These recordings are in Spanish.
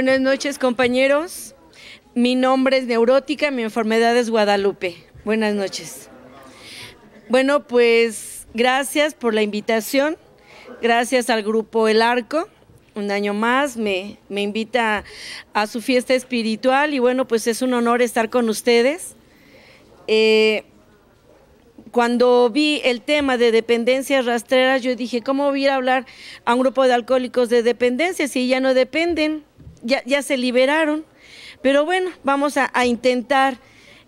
Buenas noches, compañeros. Mi nombre es Neurótica, mi enfermedad es Guadalupe. Buenas noches. Bueno, pues gracias por la invitación. Gracias al grupo El Arco. Un año más me, invita a su fiesta espiritual y bueno, pues es un honor estar con ustedes. Eh, cuando vi el tema de dependencias rastreras, yo dije, ¿cómo voy a a hablar a un grupo de alcohólicos de dependencias si ya no dependen? ya, se liberaron. Pero bueno, vamos a, intentar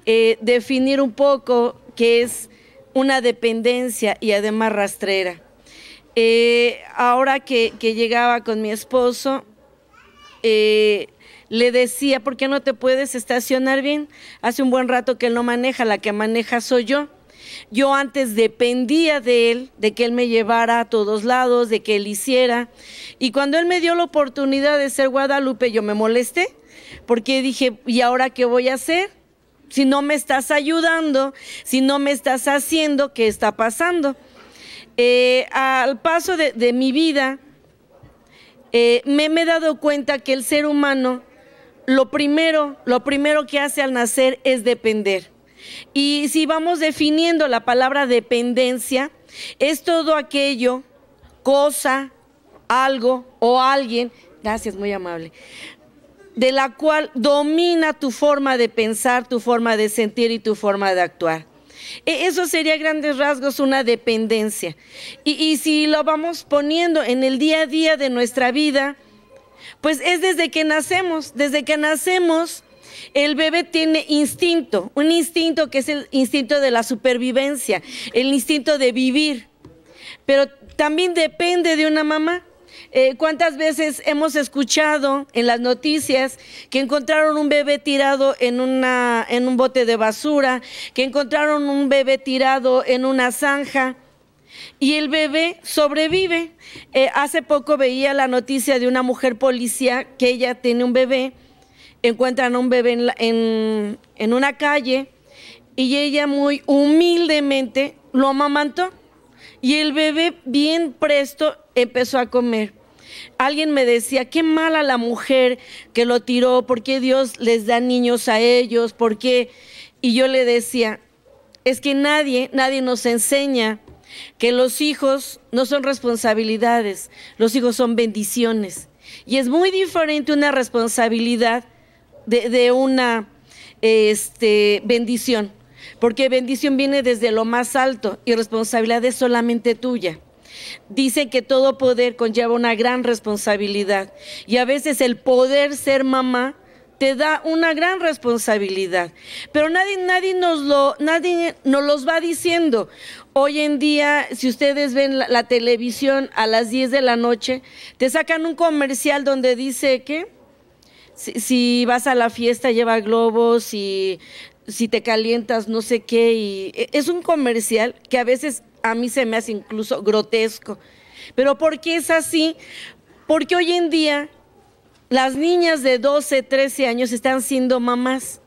eh, definir un poco qué es una dependencia y además rastrera. Eh, ahora que, llegaba con mi esposo, eh, le decía, ¿por qué no te puedes estacionar bien? Hace un buen rato que él no maneja, la que maneja soy yo. Yo antes dependía de él, de que él me llevara a todos lados, de que él hiciera. Y cuando él me dio la oportunidad de ser Guadalupe, yo me molesté, porque dije, ¿y ahora qué voy a hacer? Si no me estás ayudando, si no me estás haciendo, ¿qué está pasando? Eh, al paso de, mi vida, eh, me, me he dado cuenta que el ser humano, lo primero, lo primero que hace al nacer es depender. Y si vamos definiendo la palabra dependencia, es todo aquello, cosa, algo o alguien, gracias, muy amable, de la cual domina tu forma de pensar, tu forma de sentir y tu forma de actuar. E, eso sería a grandes rasgos una dependencia. Y, y, si lo vamos poniendo en el día a día de nuestra vida, pues es desde que nacemos, desde que nacemos el bebé tiene instinto, un instinto que es el instinto de la supervivencia, el instinto de vivir. Pero también depende de una mamá. Eh, ¿Cuántas veces hemos escuchado en las noticias que encontraron un bebé tirado en, un bote de basura, que encontraron un bebé tirado en una zanja? Y el bebé sobrevive. Eh, hace poco veía la noticia de una mujer policía que ella tiene un bebé encuentran a un bebé en, una calle y ella muy humildemente lo amamantó y el bebé bien presto empezó a comer. Alguien me decía, qué mala la mujer que lo tiró, por qué Dios les da niños a ellos, por qué. Y yo le decía, es que nadie, nadie nos enseña que los hijos no son responsabilidades, los hijos son bendiciones. Y es muy diferente una responsabilidad de, una este, bendición, porque bendición viene desde lo más alto y responsabilidad es solamente tuya. Dice que todo poder conlleva una gran responsabilidad y a veces el poder ser mamá te da una gran responsabilidad. Pero nadie, nadie, nos, lo, nadie los va diciendo. Hoy en día, si ustedes ven la, la televisión a las 10 de la noche, te sacan un comercial donde dice que si, vas a la fiesta lleva globos y si te calientas no sé qué y e, es un comercial que a veces a mí se me hace incluso grotesco. Pero ¿por qué es así? Porque hoy en día las niñas de 12, 13 años están siendo mamás.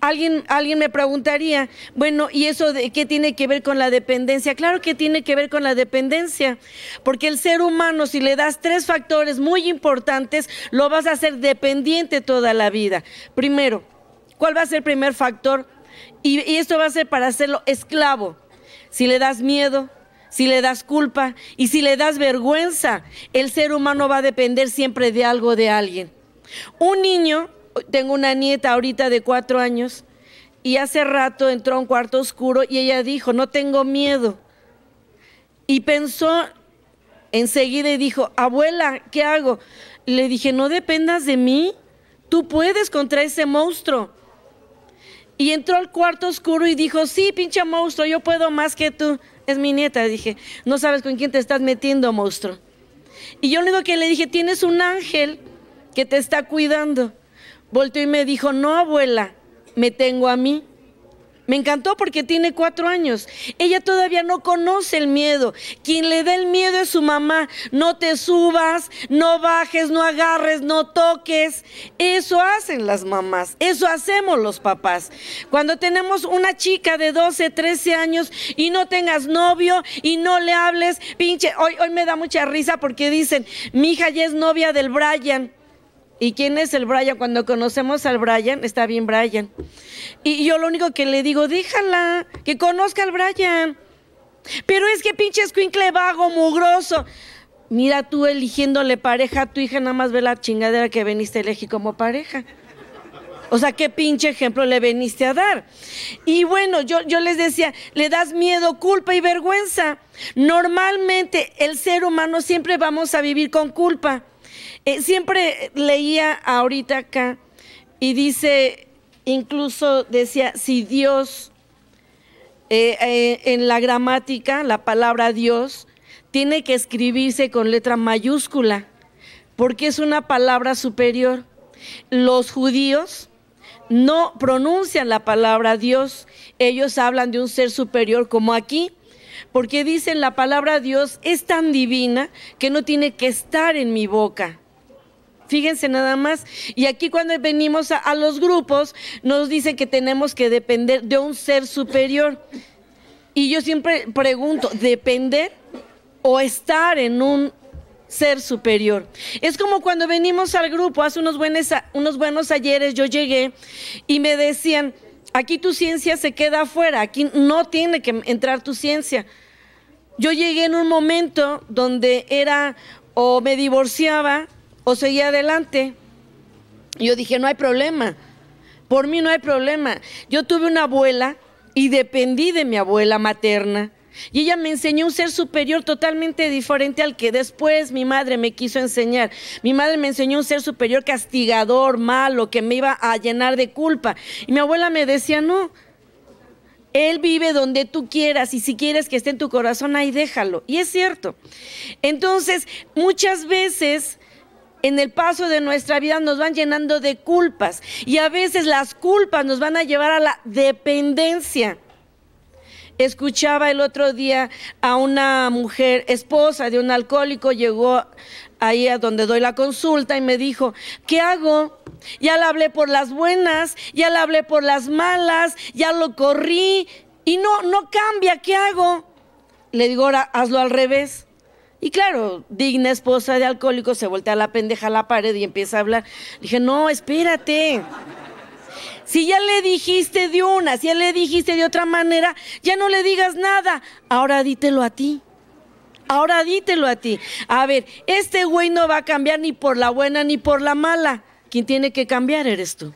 Alguien, alguien me preguntaría, bueno, ¿y eso de qué tiene que ver con la dependencia? Claro que tiene que ver con la dependencia, porque el ser humano, si le das tres factores muy importantes, lo vas a hacer dependiente toda la vida. Primero, ¿cuál va a ser el primer factor? Y, y esto va a ser para hacerlo esclavo. Si le das miedo, si le das culpa y si le das vergüenza, el ser humano va a depender siempre de algo, de alguien. Un niño tengo una nieta ahorita de cuatro años y hace rato entró a un cuarto oscuro y ella dijo, no tengo miedo. Y pensó enseguida y dijo, abuela, ¿qué hago? Le dije, no dependas de mí, tú puedes contra ese monstruo. Y entró al cuarto oscuro y dijo, sí, pinche monstruo, yo puedo más que tú. Es mi nieta, dije, no sabes con quién te estás metiendo, monstruo. Y yo le digo que le dije, tienes un ángel que te está cuidando. Volteó y me dijo, no abuela, me tengo a mí. Me encantó porque tiene cuatro años. Ella todavía no conoce el miedo. Quien le da el miedo es su mamá. No te subas, no bajes, no agarres, no toques. Eso hacen las mamás, eso hacemos los papás. Cuando tenemos una chica de 12, 13 años y no tengas novio y no le hables, pinche, hoy, hoy me da mucha risa porque dicen, mi hija ya es novia del Brian. ¿Y quién es el Brian? Cuando conocemos al Brian, está bien Brian. Y yo lo único que le digo, déjala, que conozca al Brian. Pero es que pinche escuincle vago, mugroso. Mira tú eligiéndole pareja a tu hija, nada más ve la chingadera que veniste a elegir como pareja. O sea, qué pinche ejemplo le veniste a dar. Y bueno, yo, yo, les decía, le das miedo, culpa y vergüenza. Normalmente el ser humano siempre vamos a vivir con culpa. Eh, siempre leía ahorita acá y dice, incluso decía, si Dios, eh, eh, en la gramática, la palabra Dios, tiene que escribirse con letra mayúscula, porque es una palabra superior. Los judíos no pronuncian la palabra Dios, ellos hablan de un ser superior como aquí, porque dicen la palabra Dios es tan divina que no tiene que estar en mi boca. Fíjense nada más. Y aquí cuando venimos a, los grupos, nos dicen que tenemos que depender de un ser superior. Y yo siempre pregunto, ¿depender o estar en un ser superior. Es como cuando venimos al grupo, hace unos buenos, unos buenos ayeres yo llegué y me decían, aquí tu ciencia se queda afuera, aquí no tiene que entrar tu ciencia. Yo llegué en un momento donde era o me divorciaba o seguí adelante. Yo dije, no hay problema, por mí no hay problema. Yo tuve una abuela y dependí de mi abuela materna. Y ella me enseñó un ser superior totalmente diferente al que después mi madre me quiso enseñar. Mi madre me enseñó un ser superior castigador, malo, que me iba a llenar de culpa. Y mi abuela me decía, no, él vive donde tú quieras y si quieres que esté en tu corazón, ahí déjalo. Y es cierto. Entonces, muchas veces en el paso de nuestra vida nos van llenando de culpas y a veces las culpas nos van a llevar a la dependencia. Escuchaba el otro día a una mujer, esposa de un alcohólico, llegó ahí a donde doy la consulta y me dijo, ¿qué hago? Ya la hablé por las buenas, ya la hablé por las malas, ya lo corrí y no, no cambia, ¿qué hago? Le digo, ahora hazlo al revés. Y claro, digna esposa de alcohólico se voltea a la pendeja a la pared y empieza a hablar. Dije, no, espérate. Si ya le dijiste de una, si ya le dijiste de otra manera, ya no le digas nada. Ahora dítelo a ti. Ahora dítelo a ti. A ver, este güey no va a cambiar ni por la buena ni por la mala. Quien tiene que cambiar eres tú.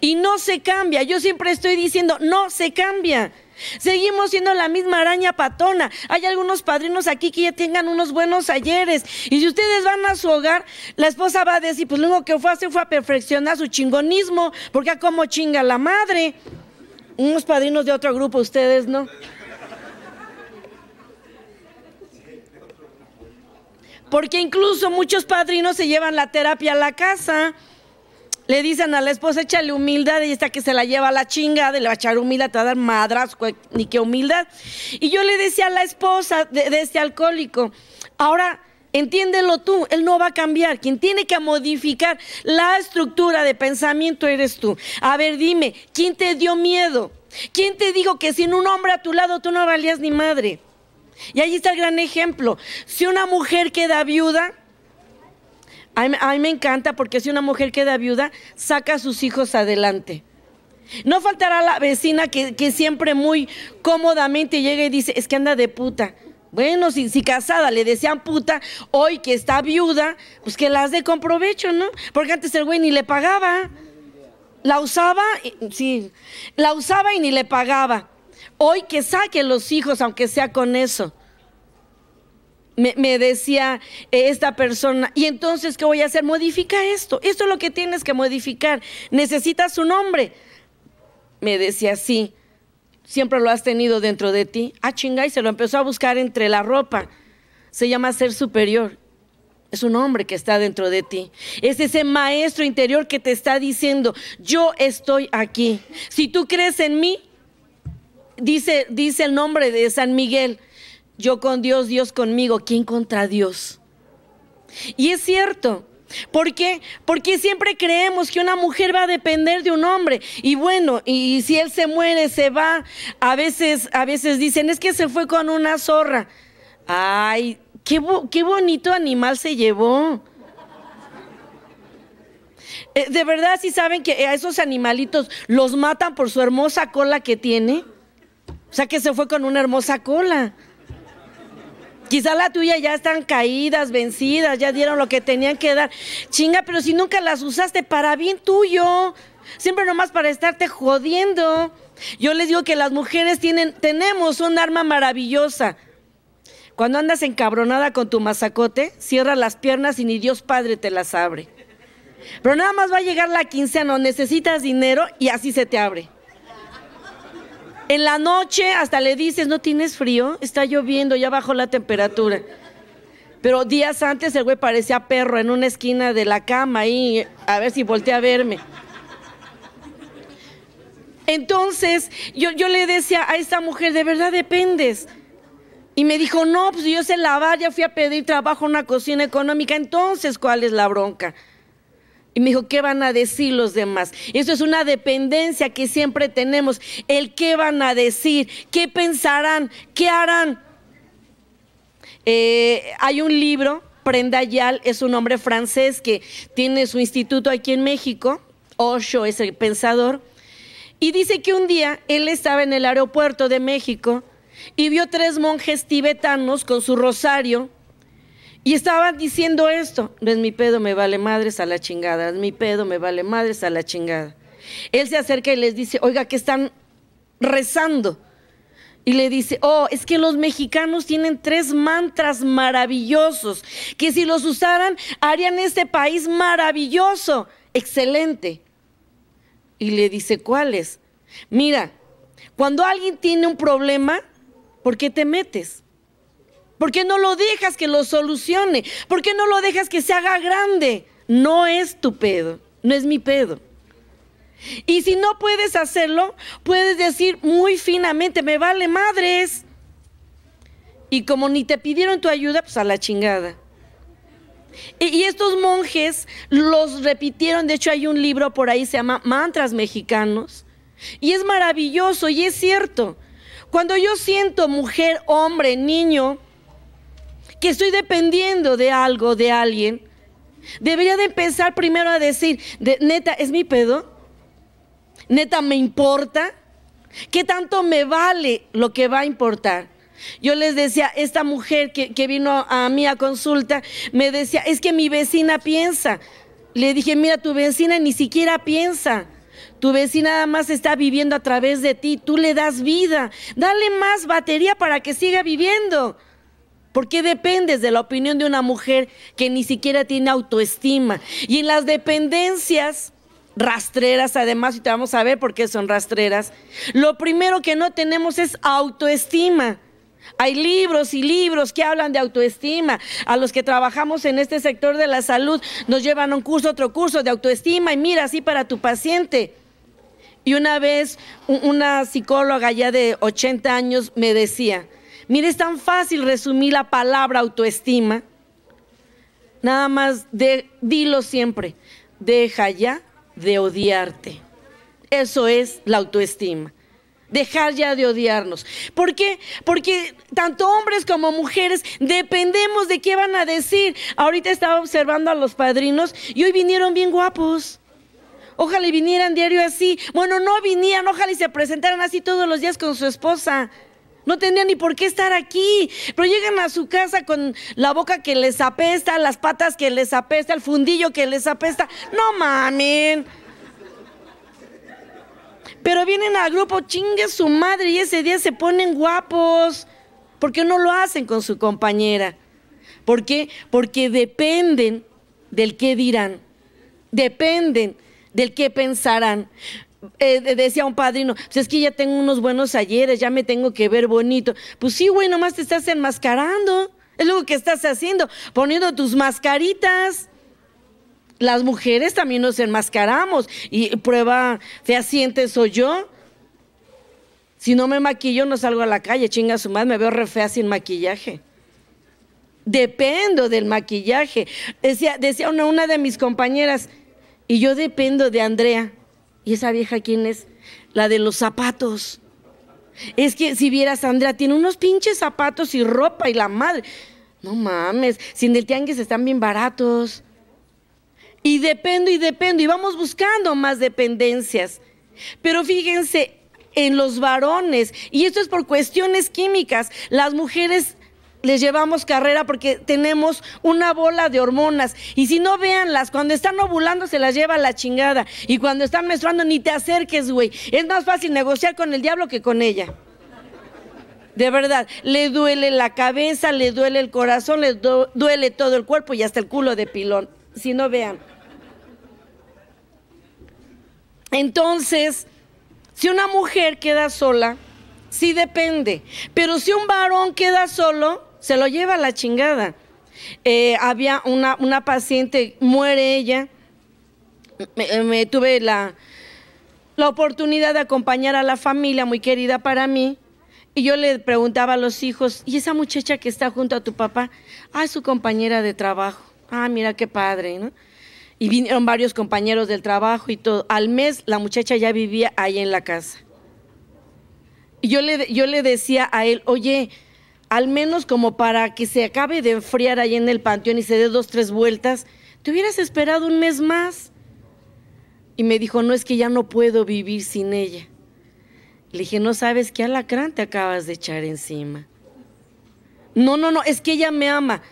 Y no se cambia. Yo siempre estoy diciendo, no se cambia. Seguimos siendo la misma araña patona. Hay algunos padrinos aquí que ya tengan unos buenos ayeres. Y si ustedes van a su hogar, la esposa va a decir, pues lo único que fue a hacer fue a perfeccionar su chingonismo, porque a cómo chinga la madre. Unos padrinos de otro grupo, ustedes, ¿no? Porque incluso muchos padrinos se llevan la terapia a la casa le dicen a la esposa, échale humildad, y esta que se la lleva a la chinga de le va a echar humildad, te va a dar madrasco, ni qué humildad. Y yo le decía a la esposa de, de este alcohólico, ahora... Entiéndelo tú, él no va a cambiar. Quien tiene que modificar la estructura de pensamiento eres tú. A ver, dime, ¿quién te dio miedo? ¿Quién te dijo que sin un hombre a tu lado tú no valías ni madre? Y ahí está el gran ejemplo. Si una mujer queda viuda, a mí, me encanta porque si una mujer queda viuda, saca a sus hijos adelante. No faltará la vecina que, siempre muy cómodamente llega y dice, es que anda de puta. Bueno, si, si casada le decían puta, hoy que está viuda, pues que las dé con provecho, ¿no? Porque antes el güey ni le pagaba. La usaba, sí, la usaba y ni le pagaba. Hoy que saque los hijos, aunque sea con eso me, decía eh, esta persona, y entonces, ¿qué voy a hacer? Modifica esto, esto es lo que tienes que modificar, necesitas un nombre Me decía, sí, siempre lo has tenido dentro de ti. Ah, chinga, y se lo empezó a buscar entre la ropa. Se llama ser superior. Es un hombre que está dentro de ti. Es ese maestro interior que te está diciendo, yo estoy aquí. Si tú crees en mí, dice, dice el nombre de San Miguel, yo con Dios, Dios conmigo. ¿Quién contra Dios? Y es cierto. ¿Por qué? Porque siempre creemos que una mujer va a depender de un hombre. Y bueno, y, si él se muere, se va. A veces, a veces dicen, es que se fue con una zorra. Ay, qué, bonito animal se llevó. Eh, de verdad, si saben que a esos animalitos los matan por su hermosa cola que tiene. O sea, que se fue con una hermosa cola. Quizá la tuya ya están caídas, vencidas, ya dieron lo que tenían que dar. Chinga, pero si nunca las usaste para bien tuyo, siempre nomás para estarte jodiendo. Yo les digo que las mujeres tienen, tenemos un arma maravillosa. Cuando andas encabronada con tu masacote, cierra las piernas y ni Dios Padre te las abre. Pero nada más va a llegar la quincena, necesitas dinero y así se te abre. En la noche hasta le dices, ¿no tienes frío? Está lloviendo, ya bajó la temperatura. Pero días antes el güey parecía perro en una esquina de la cama y a ver si voltea a verme. Entonces yo, yo le decía a esta mujer, de verdad dependes. Y me dijo, no, pues yo sé lavar, ya fui a pedir trabajo en una cocina económica, entonces, ¿cuál es la bronca? Y me dijo, ¿qué van a decir los demás? Eso es una dependencia que siempre tenemos. El qué van a decir, qué pensarán, qué harán. Eh, hay un libro, Prenda Yal es un hombre francés que tiene su instituto aquí en México. Osho es el pensador. Y dice que un día él estaba en el aeropuerto de México y vio tres monjes tibetanos con su rosario y estaban diciendo esto, no es mi pedo, me vale madres a la chingada, es mi pedo, me vale madres a la chingada. Él se acerca y les dice, oiga, que están rezando. Y le dice, oh, es que los mexicanos tienen tres mantras maravillosos, que si los usaran harían este país maravilloso, excelente. Y le dice, ¿cuáles? Mira, cuando alguien tiene un problema, ¿por qué te metes? ¿Por qué no lo dejas que lo solucione? ¿Por qué no lo dejas que se haga grande? No es tu pedo, no es mi pedo. Y si no puedes hacerlo, puedes decir muy finamente, me vale madres. Y como ni te pidieron tu ayuda, pues a la chingada. Y, estos monjes los repitieron, de hecho hay un libro por ahí, se llama Mantras Mexicanos, y es maravilloso y es cierto. Cuando yo siento mujer, hombre, niño, que estoy dependiendo de algo, de alguien, debería de empezar primero a decir, neta, ¿es mi pedo? ¿Neta me importa? ¿Qué tanto me vale lo que va a importar? Yo les decía, esta mujer que, que vino a mí a consulta, me decía, es que mi vecina piensa. Le dije, mira, tu vecina ni siquiera piensa. Tu vecina nada más está viviendo a través de ti. Tú le das vida. Dale más batería para que siga viviendo. ¿Por qué dependes de la opinión de una mujer que ni siquiera tiene autoestima? Y en las dependencias rastreras, además, y te vamos a ver por qué son rastreras, lo primero que no tenemos es autoestima. Hay libros y libros que hablan de autoestima. A los que trabajamos en este sector de la salud nos llevan un curso, otro curso de autoestima y mira así para tu paciente. Y una vez una psicóloga ya de 80 años me decía, Mire, es tan fácil resumir la palabra autoestima. Nada más dilo siempre, deja ya de odiarte. Eso es la autoestima. Dejar ya de odiarnos. ¿Por qué? Porque tanto hombres como mujeres dependemos de qué van a decir. Ahorita estaba observando a los padrinos y hoy vinieron bien guapos. Ojalá vinieran diario así. Bueno, no vinían, ojalá y se presentaran así todos los días con su esposa. No tendrían ni por qué estar aquí. Pero llegan a su casa con la boca que les apesta, las patas que les apesta, el fundillo que les apesta. No mamen. Pero vienen al grupo, chingue su madre y ese día se ponen guapos. ¿Por qué no lo hacen con su compañera? ¿Por qué? Porque dependen del qué dirán. Dependen del qué pensarán. Eh, decía un padrino, pues es que ya tengo unos buenos ayeres, ya me tengo que ver bonito. Pues sí, güey, nomás te estás enmascarando. Es lo que estás haciendo, poniendo tus mascaritas. Las mujeres también nos enmascaramos y prueba fehaciente soy yo. Si no me maquillo, no salgo a la calle, chinga su madre, me veo re fea sin maquillaje. Dependo del maquillaje. Decía, decía una, una de mis compañeras, y yo dependo de Andrea. ¿Y esa vieja quién es? La de los zapatos. Es que si vieras, Andrea, tiene unos pinches zapatos y ropa y la madre. No mames, sin del el tianguis están bien baratos. Y dependo y dependo, y vamos buscando más dependencias. Pero fíjense en los varones, y esto es por cuestiones químicas. Las mujeres les llevamos carrera porque tenemos una bola de hormonas. Y si no, véanlas. Cuando están ovulando, se las lleva la chingada. Y cuando están menstruando, ni te acerques, güey. Es más fácil negociar con el diablo que con ella. De verdad, le duele la cabeza, le duele el corazón, le duele todo el cuerpo y hasta el culo de pilón. Si no, vean. Entonces, si una mujer queda sola, sí depende. Pero si un varón queda solo, se lo lleva a la chingada. Eh, había una, una, paciente, muere ella, eh, me, tuve la, la oportunidad de acompañar a la familia muy querida para mí. Y yo le preguntaba a los hijos, ¿y esa muchacha que está junto a tu papá? Ah, es su compañera de trabajo. Ah, mira qué padre, ¿no? Y vinieron varios compañeros del trabajo y todo. Al mes la muchacha ya vivía ahí en la casa. Y yo le, yo le decía a él, oye, al menos como para que se acabe de enfriar ahí en el panteón y se dé dos, tres vueltas, te hubieras esperado un mes más. Y me dijo, no es que ya no puedo vivir sin ella. Le dije, no sabes qué alacrán te acabas de echar encima. No, no, no, es que ella me ama.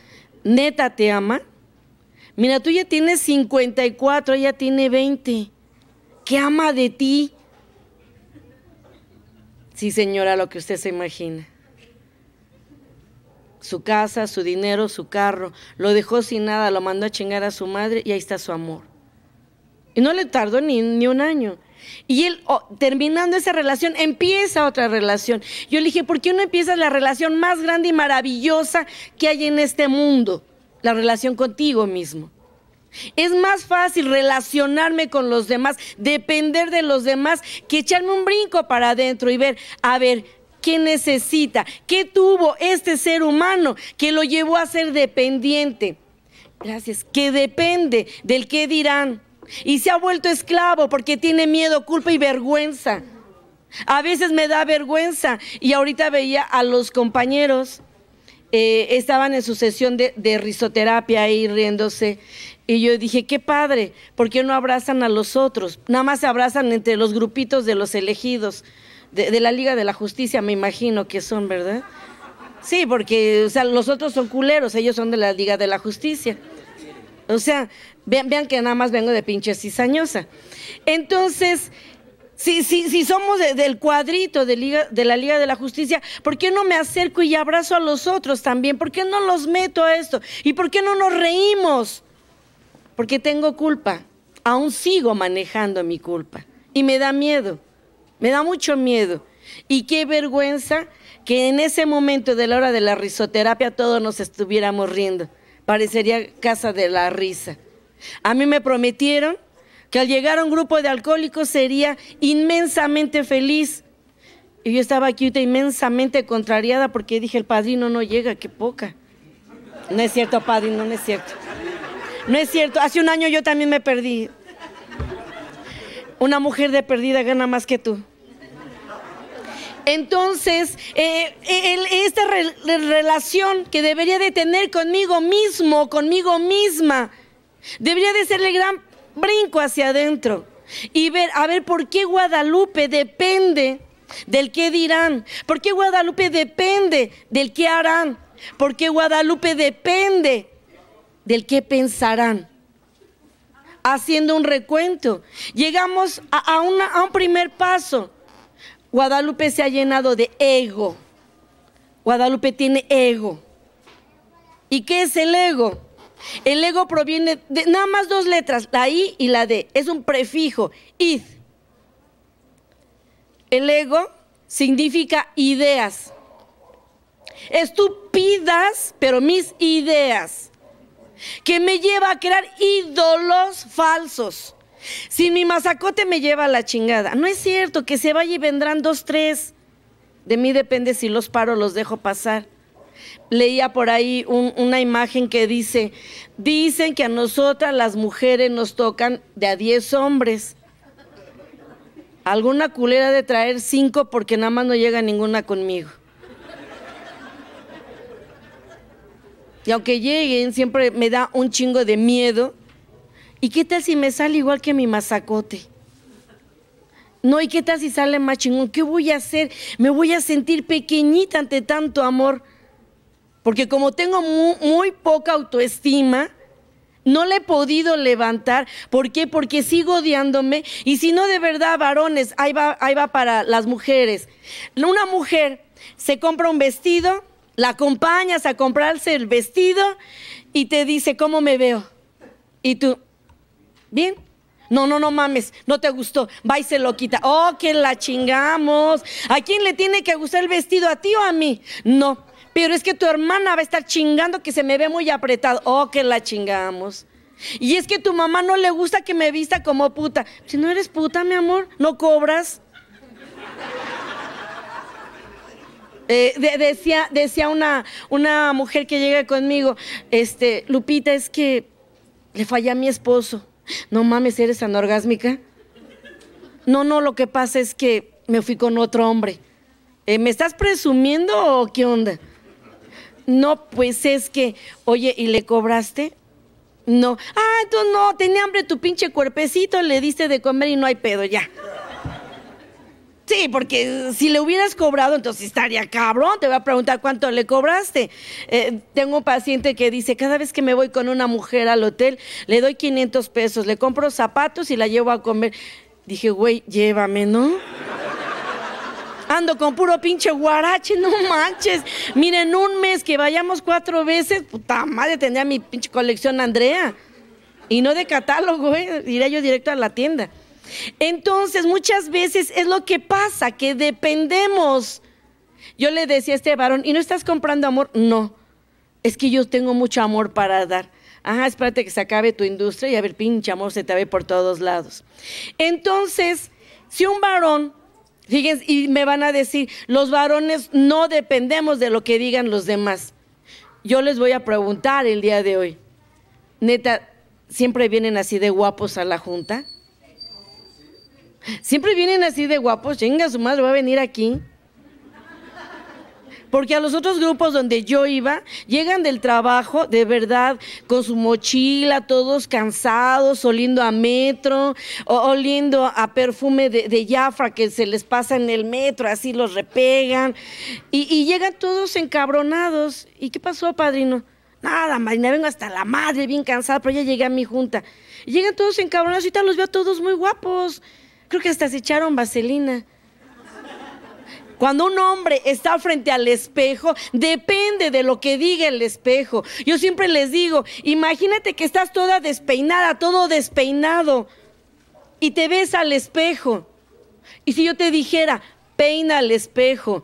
Neta, ¿te ama? Mira, tú ya tienes 54, ella tiene 20. ¿Qué ama de ti? Sí, señora, lo que usted se imagina su casa, su dinero, su carro, lo dejó sin nada, lo mandó a chingar a su madre y ahí está su amor. Y no le tardó ni, un año. Y él, oh, terminando esa relación, empieza otra relación. Yo le dije, ¿por qué no empiezas la relación más grande y maravillosa que hay en este mundo? La relación contigo mismo. Es más fácil relacionarme con los demás, depender de los demás, que echarme un brinco para adentro y ver, a ver, ¿Qué necesita? ¿Qué tuvo este ser humano que lo llevó a ser dependiente? Gracias. Que depende del qué dirán. Y se ha vuelto esclavo porque tiene miedo, culpa y vergüenza. A veces me da vergüenza. Y ahorita veía a los compañeros, eh, estaban en su sesión de, de risoterapia ahí riéndose. Y yo dije, qué padre, ¿por qué no abrazan a los otros? Nada más se abrazan entre los grupitos de los elegidos de, la Liga de la Justicia, me imagino que son, ¿verdad? Sí, porque, o sea, los otros son culeros, ellos son de la Liga de la Justicia. O sea, vean, que nada más vengo de pinche cizañosa. Entonces, si, si, si somos del cuadrito de, Liga, de la Liga de la Justicia, ¿por qué no me acerco y abrazo a los otros también? ¿Por qué no los meto a esto? ¿Y por qué no nos reímos? Porque tengo culpa. Aún sigo manejando mi culpa. Y me da miedo. Me da mucho miedo. Y qué vergüenza que en ese momento de la hora de la risoterapia todos nos estuviéramos riendo. Parecería casa de la risa. A mí me prometieron que al llegar a un grupo de alcohólicos sería inmensamente feliz. Y yo estaba aquí inmensamente contrariada porque dije, el padrino no llega, qué poca. No es cierto, padrino, no es cierto. No es cierto, hace un año yo también me perdí. Una mujer de perdida gana más que tú. Entonces, eh, esta relación que debería de tener conmigo mismo, conmigo misma, debería de ser el gran brinco hacia adentro y ver, a ver, ¿por qué Guadalupe depende del qué dirán? ¿Por qué Guadalupe depende del qué harán? ¿Por qué Guadalupe depende del qué pensarán? Haciendo un recuento, llegamos a un primer paso Guadalupe se ha llenado de ego. Guadalupe tiene ego. ¿Y qué es el ego? El ego proviene de nada más dos letras, la I y la D. Es un prefijo, id. El ego significa ideas. Estúpidas, pero mis ideas. Que me lleva a crear ídolos falsos. Si mi masacote me lleva a la chingada. No es cierto, que se vaya y vendrán dos, tres. De mí depende si los paro o los dejo pasar. Leía por ahí una imagen que dice, dicen que a nosotras las mujeres nos tocan de a diez hombres. Alguna culera de traer cinco porque nada más no llega ninguna conmigo. Y aunque lleguen, siempre me da un chingo de miedo ¿Y qué tal si me sale igual que mi masacote. No, ¿y qué tal si sale más chingón? ¿Qué voy a hacer? Me voy a sentir pequeñita ante tanto amor. Porque como tengo muy, poca autoestima, no le he podido levantar. ¿Por qué? Porque sigo odiándome. Y si no, de verdad, varones, ahí va, ahí va para las mujeres. Una mujer se compra un vestido, la acompañas a comprarse el vestido y te dice, ¿cómo me veo? Y tú, Bien. No, no, no mames, no te gustó. Va y se lo quita. Oh, que la chingamos. ¿A quién le tiene que gustar el vestido? ¿A ti o a mí? No. Pero es que tu hermana va a estar chingando que se me ve muy apretado. Oh, que la chingamos. Y es que tu mamá no le gusta que me vista como puta. Si no eres puta, mi amor, no cobras. Eh, decía una, mujer que llega conmigo, este, Lupita, es que le falla a mi esposo no mames, eres anorgásmica. No, no, lo que pasa es que me fui con otro hombre. Eh, ¿Me estás presumiendo o qué onda? No, pues es que, oye, ¿y le cobraste? No. Ah, tú no, tenía hambre tu pinche cuerpecito, le diste de comer y no hay pedo, ya. Sí, porque eh, si le hubieras cobrado, entonces estaría cabrón. Te voy a preguntar cuánto le cobraste. Eh, tengo un paciente que dice, cada vez que me voy con una mujer al hotel, le doy 500 pesos, le compro zapatos y la llevo a comer. Dije, güey, llévame, ¿no? Ando con puro pinche guarache, no manches. Miren, un mes que vayamos cuatro veces, puta madre, tendría mi pinche colección Andrea. Y no de catálogo, güey, ¿eh? Iré yo directo a la tienda. Entonces muchas veces es lo que pasa, que dependemos. Yo le decía a este varón, ¿y no estás comprando amor? No, es que yo tengo mucho amor para dar. Ajá, espérate que se acabe tu industria y a ver, pinche amor, se te ve por todos lados. Entonces, si un varón, fíjense, y me van a decir, los varones no dependemos de lo que digan los demás. Yo les voy a preguntar el día de hoy, neta, ¿siempre vienen así de guapos a la junta? Siempre vienen así de guapos, chinga, su madre va a venir aquí. Porque a los otros grupos donde yo iba, llegan del trabajo, de verdad, con su mochila, todos cansados, oliendo a metro, oliendo a perfume de, de Jafra que se les pasa en el metro, así los repegan. Y, llegan todos encabronados. ¿Y qué pasó, padrino? Nada, me vengo hasta la madre, bien cansada, pero ya llegué a mi junta. llegan todos encabronados y tal, los veo a todos muy guapos. Creo que hasta se echaron vaselina. Cuando un hombre está frente al espejo, depende de lo que diga el espejo. Yo siempre les digo, imagínate que estás toda despeinada, todo despeinado, y te ves al espejo. Y si yo te dijera, peina al espejo,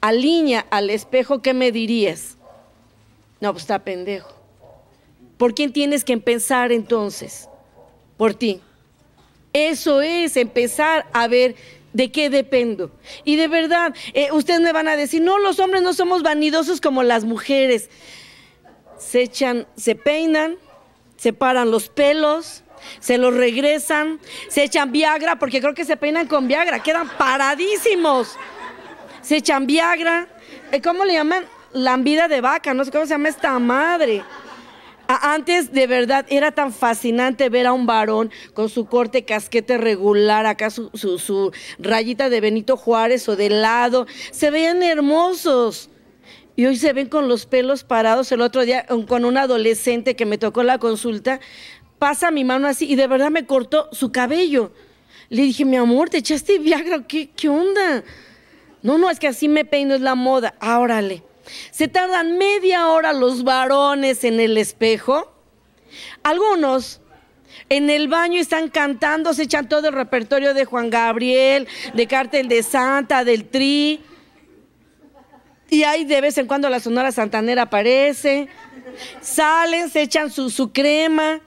alinea al espejo, ¿qué me dirías? No, pues está pendejo. ¿Por quién tienes que pensar entonces? Por ti. Eso es empezar a ver de qué dependo. Y de verdad, eh, ustedes me van a decir, no, los hombres no somos vanidosos como las mujeres. Se echan, se peinan, se paran los pelos, se los regresan, se echan Viagra, porque creo que se peinan con Viagra, quedan paradísimos. Se echan Viagra. Eh, ¿Cómo le llaman? la vida de vaca, no sé cómo se llama esta madre. Antes de verdad era tan fascinante ver a un varón con su corte casquete regular, acá su, rayita de Benito Juárez o de lado. Se veían hermosos y hoy se ven con los pelos parados. El otro día con un adolescente que me tocó la consulta, pasa mi mano así y de verdad me cortó su cabello. Le dije, mi amor, ¿te echaste Viagra? ¿Qué, qué onda? No, no, es que así me peino, es la moda. Ah, se tardan media hora los varones en el espejo. Algunos en el baño están cantando, se echan todo el repertorio de Juan Gabriel, de Cártel de Santa, del Tri. Y ahí de vez en cuando la Sonora Santanera aparece. Salen, se echan su, crema.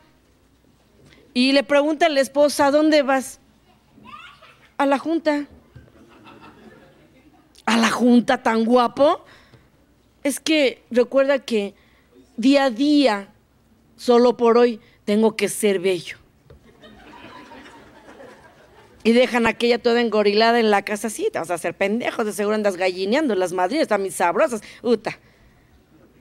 Y le pregunta a la esposa, ¿a dónde vas? A la junta. ¿A la junta tan guapo? es que recuerda que día a día, solo por hoy, tengo que ser bello. Y dejan aquella toda engorilada en la casa, sí, te vas a hacer pendejos, de seguro andas gallineando, las madrinas están mis sabrosas, uta.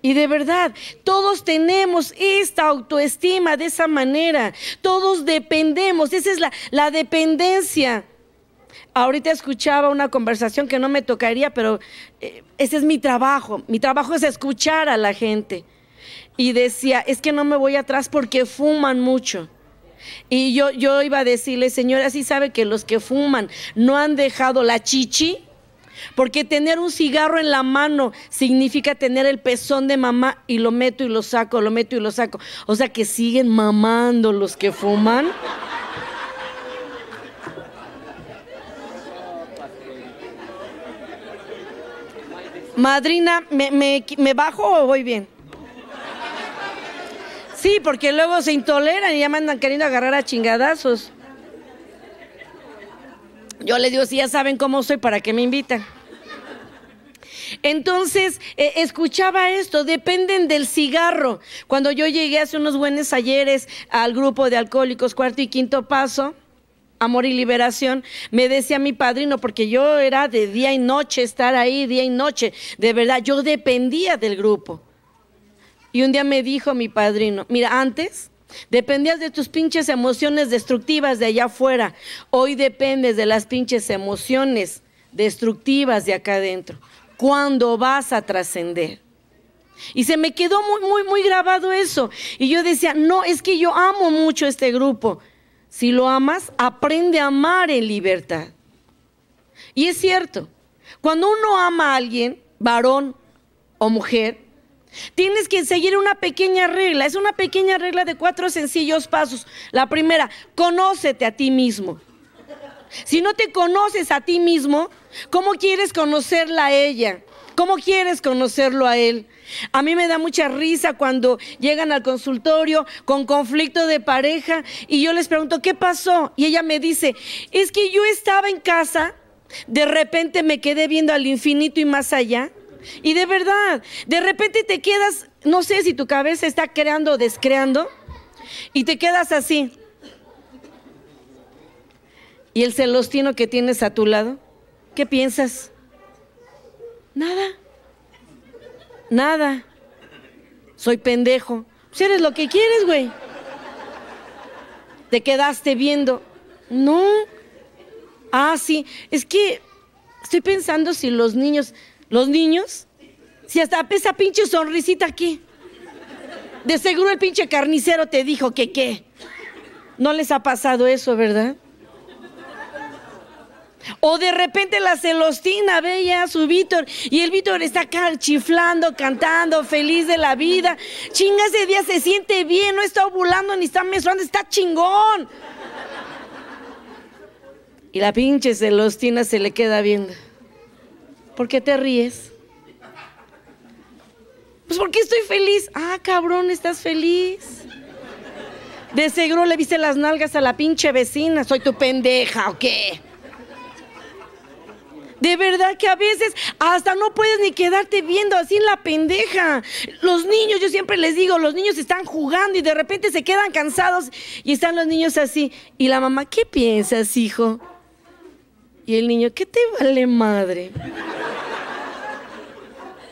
Y de verdad, todos tenemos esta autoestima de esa manera, todos dependemos, esa es la dependencia Ahorita escuchaba una conversación que no me tocaría, pero eh, ese es mi trabajo. Mi trabajo es escuchar a la gente. Y decía, es que no me voy atrás porque fuman mucho. Y yo, yo iba a decirle, señora, sí sabe que los que fuman no han dejado la chichi, porque tener un cigarro en la mano significa tener el pezón de mamá y lo meto y lo saco, lo meto y lo saco. O sea que siguen mamando los que fuman. Madrina, ¿me, me, bajo o voy bien? Sí, porque luego se intoleran y ya andan queriendo agarrar a chingadazos. Yo le digo, si ya saben cómo soy, ¿para qué me invitan? Entonces, eh, escuchaba esto, dependen del cigarro. Cuando yo llegué hace unos buenos ayeres al grupo de alcohólicos cuarto y quinto paso, Amor y Liberación, me decía mi padrino, porque yo era de día y noche estar ahí, día y noche, de verdad, yo dependía del grupo. Y un día me dijo mi padrino, mira, antes dependías de tus pinches emociones destructivas de allá afuera, hoy dependes de las pinches emociones destructivas de acá adentro. ¿Cuándo vas a trascender? Y se me quedó muy, muy, muy grabado eso. Y yo decía, no, es que yo amo mucho este grupo. Si lo amas, aprende a amar en libertad. Y es cierto, cuando uno ama a alguien, varón o mujer, tienes que seguir una pequeña regla. Es una pequeña regla de cuatro sencillos pasos. La primera, conócete a ti mismo. Si no te conoces a ti mismo, ¿cómo quieres conocerla a ella? ¿Cómo quieres conocerlo a él? A mí me da mucha risa cuando llegan al consultorio con conflicto de pareja y yo les pregunto, ¿qué pasó? Y ella me dice, es que yo estaba en casa, de repente me quedé viendo al infinito y más allá. Y de verdad, de repente te quedas, no sé si tu cabeza está creando o descreando, y te quedas así. ¿Y el celostino que tienes a tu lado? ¿Qué piensas? Nada. Soy pendejo. Si eres lo que quieres, güey. Te quedaste viendo. No. Ah, sí. Es que estoy pensando si los niños, los niños, si hasta esa pinche sonrisita aquí. De seguro el pinche carnicero te dijo que qué. No les ha pasado eso, ¿verdad? O de repente la Celostina ve ya a su Víctor y el Víctor está acá chiflando, cantando, feliz de la vida. Chinga ese día se siente bien, no está ovulando ni está mezclando, está chingón. Y la pinche Celostina se le queda viendo. ¿Por qué te ríes? Pues porque estoy feliz. Ah, cabrón, estás feliz. De seguro le viste las nalgas a la pinche vecina. Soy tu pendeja, ¿o qué? De verdad que a veces hasta no puedes ni quedarte viendo así en la pendeja. Los niños, yo siempre les digo, los niños están jugando y de repente se quedan cansados y están los niños así. Y la mamá, ¿qué piensas, hijo? Y el niño, ¿qué te vale madre?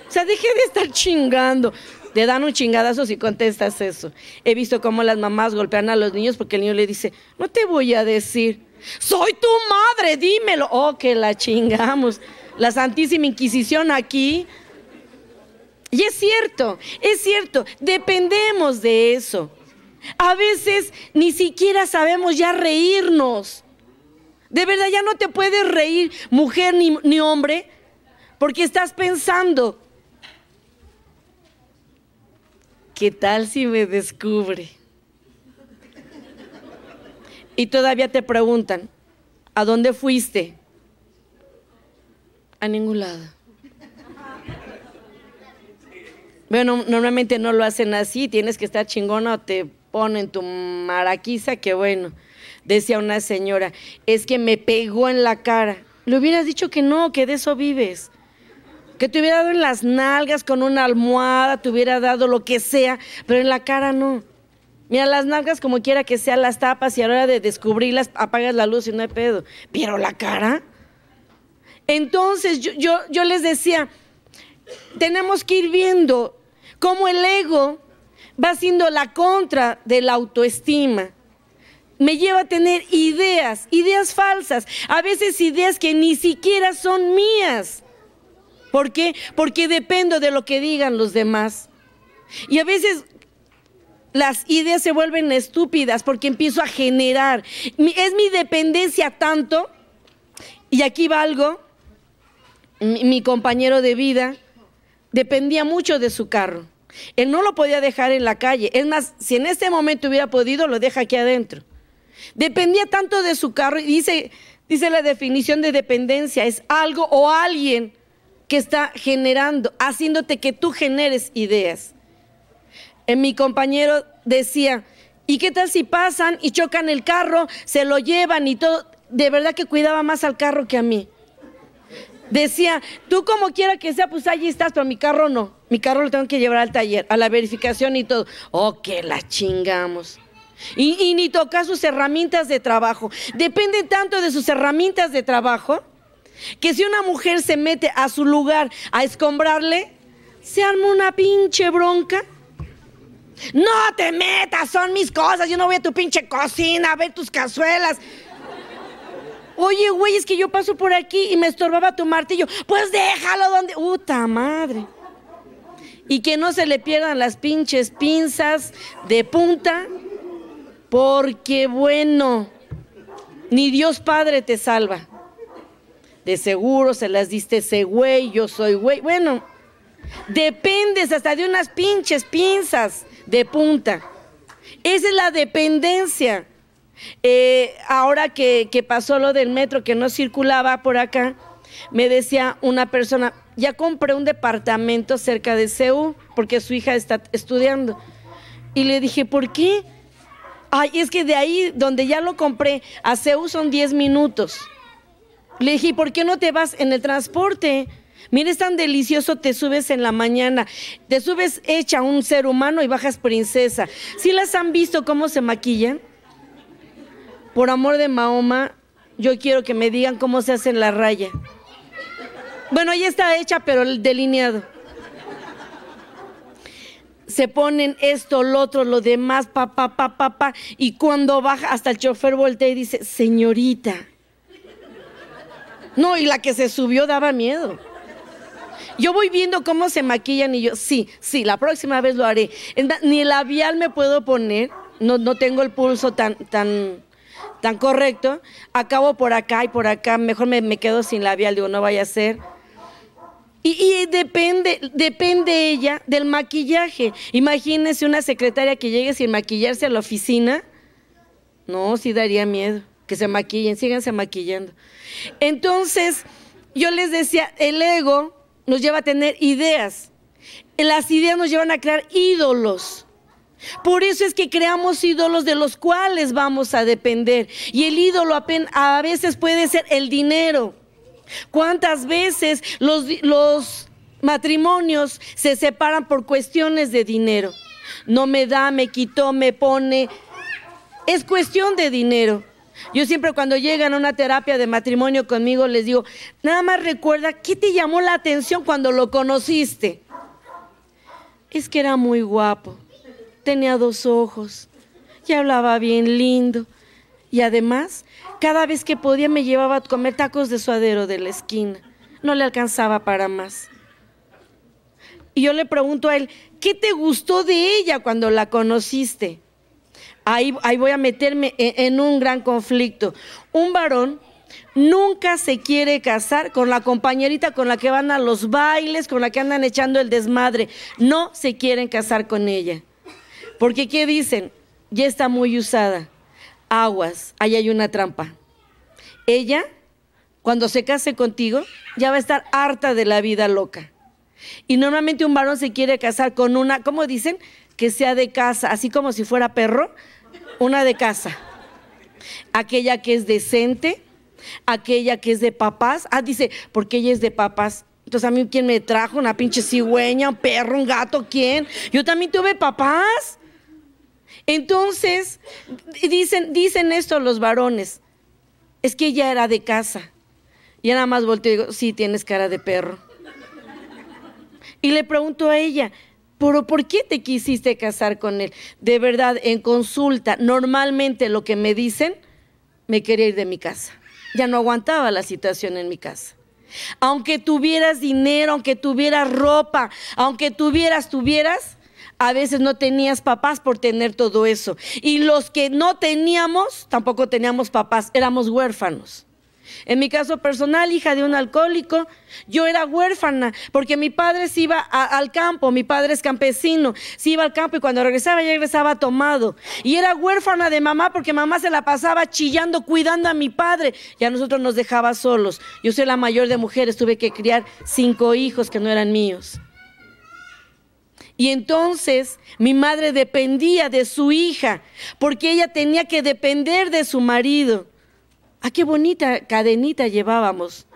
O sea, deje de estar chingando. Te dan un chingadazo si contestas eso. He visto cómo las mamás golpean a los niños porque el niño le dice, no te voy a decir, soy tu madre, dímelo. Oh, que la chingamos. La Santísima Inquisición aquí. Y es cierto, es cierto, dependemos de eso. A veces ni siquiera sabemos ya reírnos. De verdad ya no te puedes reír, mujer ni, ni hombre, porque estás pensando ¿qué tal si me descubre? Y todavía te preguntan, ¿a dónde fuiste? A ningún lado. Bueno, normalmente no lo hacen así, tienes que estar chingona o te ponen tu maraquiza, que bueno, decía una señora, es que me pegó en la cara. Le hubieras dicho que no, que de eso vives que te hubiera dado en las nalgas con una almohada, te hubiera dado lo que sea, pero en la cara no. Mira, las nalgas como quiera que sean, las tapas y a la hora de descubrirlas apagas la luz y no hay pedo. Pero la cara. Entonces yo, yo, yo les decía, tenemos que ir viendo cómo el ego va siendo la contra de la autoestima me lleva a tener ideas, ideas falsas, a veces ideas que ni siquiera son mías. ¿Por qué? Porque dependo de lo que digan los demás. Y a veces las ideas se vuelven estúpidas porque empiezo a generar. Es mi dependencia tanto. Y aquí va algo. Mi, compañero de vida dependía mucho de su carro. Él no lo podía dejar en la calle. Es más, si en este momento hubiera podido, lo deja aquí adentro. Dependía tanto de su carro. Y dice, dice la definición de dependencia, es algo o alguien que está generando, haciéndote que tú generes ideas. En eh, mi compañero decía, ¿y qué tal si pasan y chocan el carro, se lo llevan y todo? De verdad que cuidaba más al carro que a mí. Decía, tú como quiera que sea, pues allí estás, pero mi carro no. Mi carro lo tengo que llevar al taller, a la verificación y todo. Oh, que la chingamos. Y, ni toca sus herramientas de trabajo. Depende tanto de sus herramientas de trabajo que si una mujer se mete a su lugar a escombrarle, se arma una pinche bronca. No te metas, son mis cosas, yo no voy a tu pinche cocina a ver tus cazuelas. Oye, güey, es que yo paso por aquí y me estorbaba tu martillo. Pues déjalo donde... ¡Uta madre! Y que no se le pierdan las pinches pinzas de punta, porque bueno, ni Dios Padre te salva de seguro se las diste ese güey, yo soy güey. Bueno, dependes hasta de unas pinches pinzas de punta. Esa es la dependencia. Eh, ahora que, pasó lo del metro que no circulaba por acá, me decía una persona, ya compré un departamento cerca de CEU porque su hija está estudiando. Y le dije, ¿por qué? Ay, es que de ahí donde ya lo compré a CEU son 10 minutos. Le dije, ¿por qué no te vas en el transporte? Mira, es tan delicioso, te subes en la mañana, te subes hecha un ser humano y bajas princesa. ¿Sí las han visto cómo se maquillan? Por amor de Mahoma, yo quiero que me digan cómo se hacen la raya. Bueno, ya está hecha, pero delineado. Se ponen esto, lo otro, lo demás, papá, pa, papá. Pa, pa, y cuando baja, hasta el chofer voltea y dice, señorita no, y la que se subió daba miedo. Yo voy viendo cómo se maquillan y yo, sí, sí, la próxima vez lo haré. Ni el labial me puedo poner, no, no tengo el pulso tan, tan, tan correcto. Acabo por acá y por acá, mejor me, quedo sin labial, digo, no vaya a ser. Y, depende, depende ella del maquillaje. Imagínese una secretaria que llegue sin maquillarse a la oficina. No, sí daría miedo que se maquillen, síganse maquillando. Entonces, yo les decía, el ego nos lleva a tener ideas. Las ideas nos llevan a crear ídolos. Por eso es que creamos ídolos de los cuales vamos a depender. Y el ídolo a veces puede ser el dinero. ¿Cuántas veces los, los matrimonios se separan por cuestiones de dinero? No me da, me quitó, me pone. Es cuestión de dinero. Yo siempre cuando llegan a una terapia de matrimonio conmigo les digo, nada más recuerda, ¿qué te llamó la atención cuando lo conociste? Es que era muy guapo, tenía dos ojos, y hablaba bien lindo. Y además, cada vez que podía me llevaba a comer tacos de suadero de la esquina. No le alcanzaba para más. Y yo le pregunto a él, ¿qué te gustó de ella cuando la conociste? ahí, voy a meterme en, en un gran conflicto. Un varón nunca se quiere casar con la compañerita con la que van a los bailes, con la que andan echando el desmadre. No se quieren casar con ella. Porque ¿qué dicen? Ya está muy usada. Aguas, ahí hay una trampa. Ella, cuando se case contigo, ya va a estar harta de la vida loca. Y normalmente un varón se quiere casar con una, ¿cómo dicen? que sea de casa, así como si fuera perro, una de casa. Aquella que es decente, aquella que es de papás. Ah, dice, porque ella es de papás. Entonces, a mí, ¿quién me trajo? Una pinche cigüeña, un perro, un gato, ¿quién? Yo también tuve papás. Entonces, dicen, dicen esto los varones. Es que ella era de casa. Y nada más volteo y digo, sí, tienes cara de perro. Y le pregunto a ella, ¿por qué te quisiste casar con él? De verdad, en consulta, normalmente lo que me dicen, me quería ir de mi casa. Ya no aguantaba la situación en mi casa. Aunque tuvieras dinero, aunque tuvieras ropa, aunque tuvieras, tuvieras, a veces no tenías papás por tener todo eso. Y los que no teníamos, tampoco teníamos papás, éramos huérfanos. En mi caso personal, hija de un alcohólico, yo era huérfana porque mi padre se iba al campo, mi padre es campesino, se iba al campo y cuando regresaba ya regresaba tomado. Y era huérfana de mamá porque mamá se la pasaba chillando, cuidando a mi padre y a nosotros nos dejaba solos. Yo soy la mayor de mujeres, tuve que criar cinco hijos que no eran míos. Y entonces mi madre dependía de su hija, porque ella tenía que depender de su marido. Ah, qué bonita cadenita llevábamos.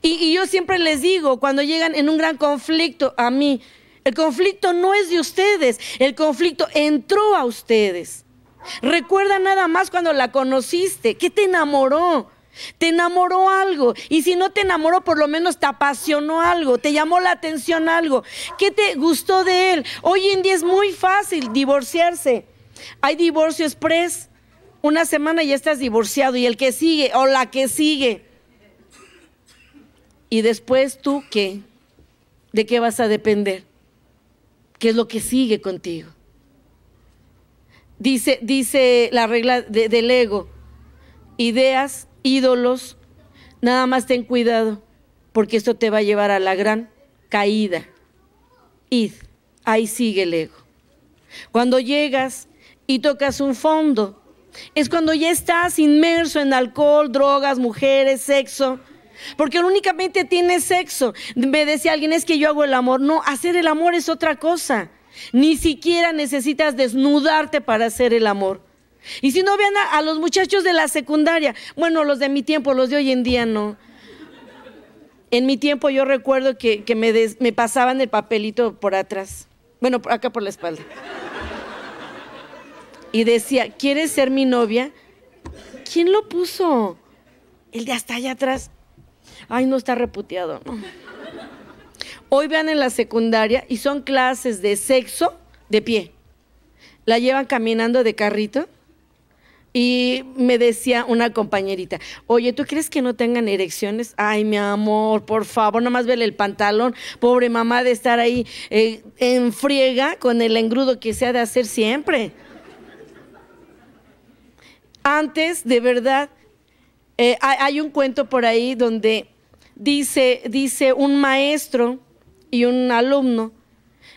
Y, yo siempre les digo, cuando llegan en un gran conflicto a mí, el conflicto no es de ustedes, el conflicto entró a ustedes. Recuerda nada más cuando la conociste, que te enamoró, te enamoró algo. Y si no te enamoró, por lo menos te apasionó algo, te llamó la atención algo. ¿Qué te gustó de él? Hoy en día es muy fácil divorciarse. Hay divorcio express una semana ya estás divorciado y el que sigue o la que sigue. Y después tú qué? ¿De qué vas a depender? ¿Qué es lo que sigue contigo? Dice, dice la regla del ego, ideas, ídolos, nada más ten cuidado, porque esto te va a llevar a la gran caída. Id, ahí sigue el ego. Cuando llegas y tocas un fondo, es cuando ya estás inmerso en alcohol, drogas, mujeres, sexo. Porque únicamente tienes sexo. Me decía alguien, es que yo hago el amor. No, hacer el amor es otra cosa. Ni siquiera necesitas desnudarte para hacer el amor. Y si no vean a, los muchachos de la secundaria, bueno, los de mi tiempo, los de hoy en día no. En mi tiempo yo recuerdo que, me pasaban el papelito por atrás. Bueno, acá por la espalda y decía, ¿quieres ser mi novia? ¿Quién lo puso? El de hasta allá atrás. Ay, no está reputeado, ¿no? Hoy van en la secundaria y son clases de sexo de pie. La llevan caminando de carrito y me decía una compañerita, oye, ¿tú crees que no tengan erecciones? Ay, mi amor, por favor, nomás vele el pantalón, pobre mamá de estar ahí eh, en friega con el engrudo que se ha de hacer siempre. Antes, de verdad, eh, hay un cuento por ahí donde dice, dice un maestro y un alumno,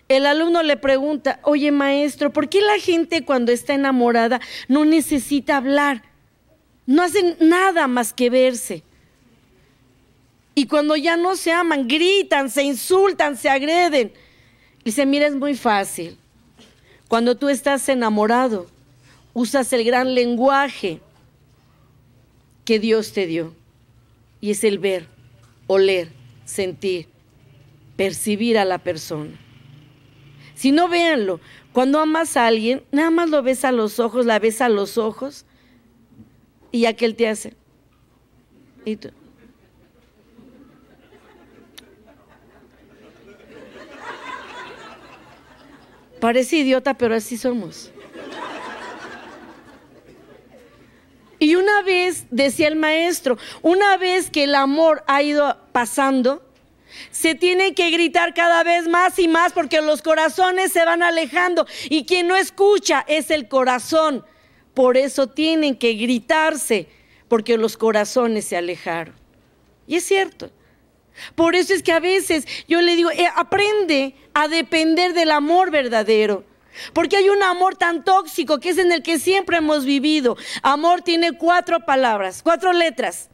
el alumno le pregunta, oye maestro, ¿por qué la gente cuando está enamorada no necesita hablar? No hacen nada más que verse. Y cuando ya no se aman, gritan, se insultan, se agreden. Dice, mira, es muy fácil. Cuando tú estás enamorado, usas el gran lenguaje que Dios te dio. Y es el ver, oler, sentir, percibir a la persona. Si no, véanlo. Cuando amas a alguien, nada más lo ves a los ojos, la ves a los ojos, y aquel te hace. Parece idiota, pero así somos. Y una vez, decía el maestro, una vez que el amor ha ido pasando, se tiene que gritar cada vez más y más porque los corazones se van alejando y quien no escucha es el corazón. Por eso tienen que gritarse porque los corazones se alejaron. Y es cierto. Por eso es que a veces yo le digo, eh, aprende a depender del amor verdadero. Porque hay un amor tan tóxico que es en el que siempre hemos vivido. Amor tiene cuatro palabras, cuatro letras.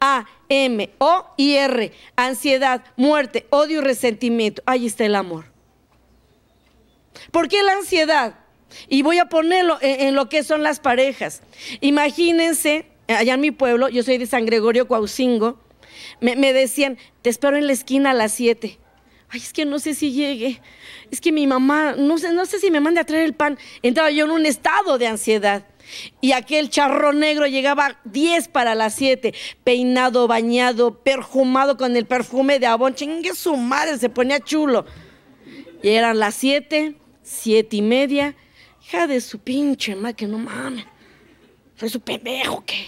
A, M, O y R. Ansiedad, muerte, odio y resentimiento. Ahí está el amor. ¿Por qué la ansiedad? Y voy a ponerlo en, lo que son las parejas. Imagínense, allá en mi pueblo, yo soy de San Gregorio Cuaucingo, me, me decían, te espero en la esquina a las 7 es que no sé si llegue, es que mi mamá, no sé, no sé si me mande a traer el pan. Entraba yo en un estado de ansiedad. Y aquel charro negro llegaba 10 para las siete. peinado, bañado, perfumado con el perfume de abón. Chingue su madre, se ponía chulo. Y eran las siete, siete y media. Hija de su pinche madre, que no mames. Fue su pendejo, ¿qué?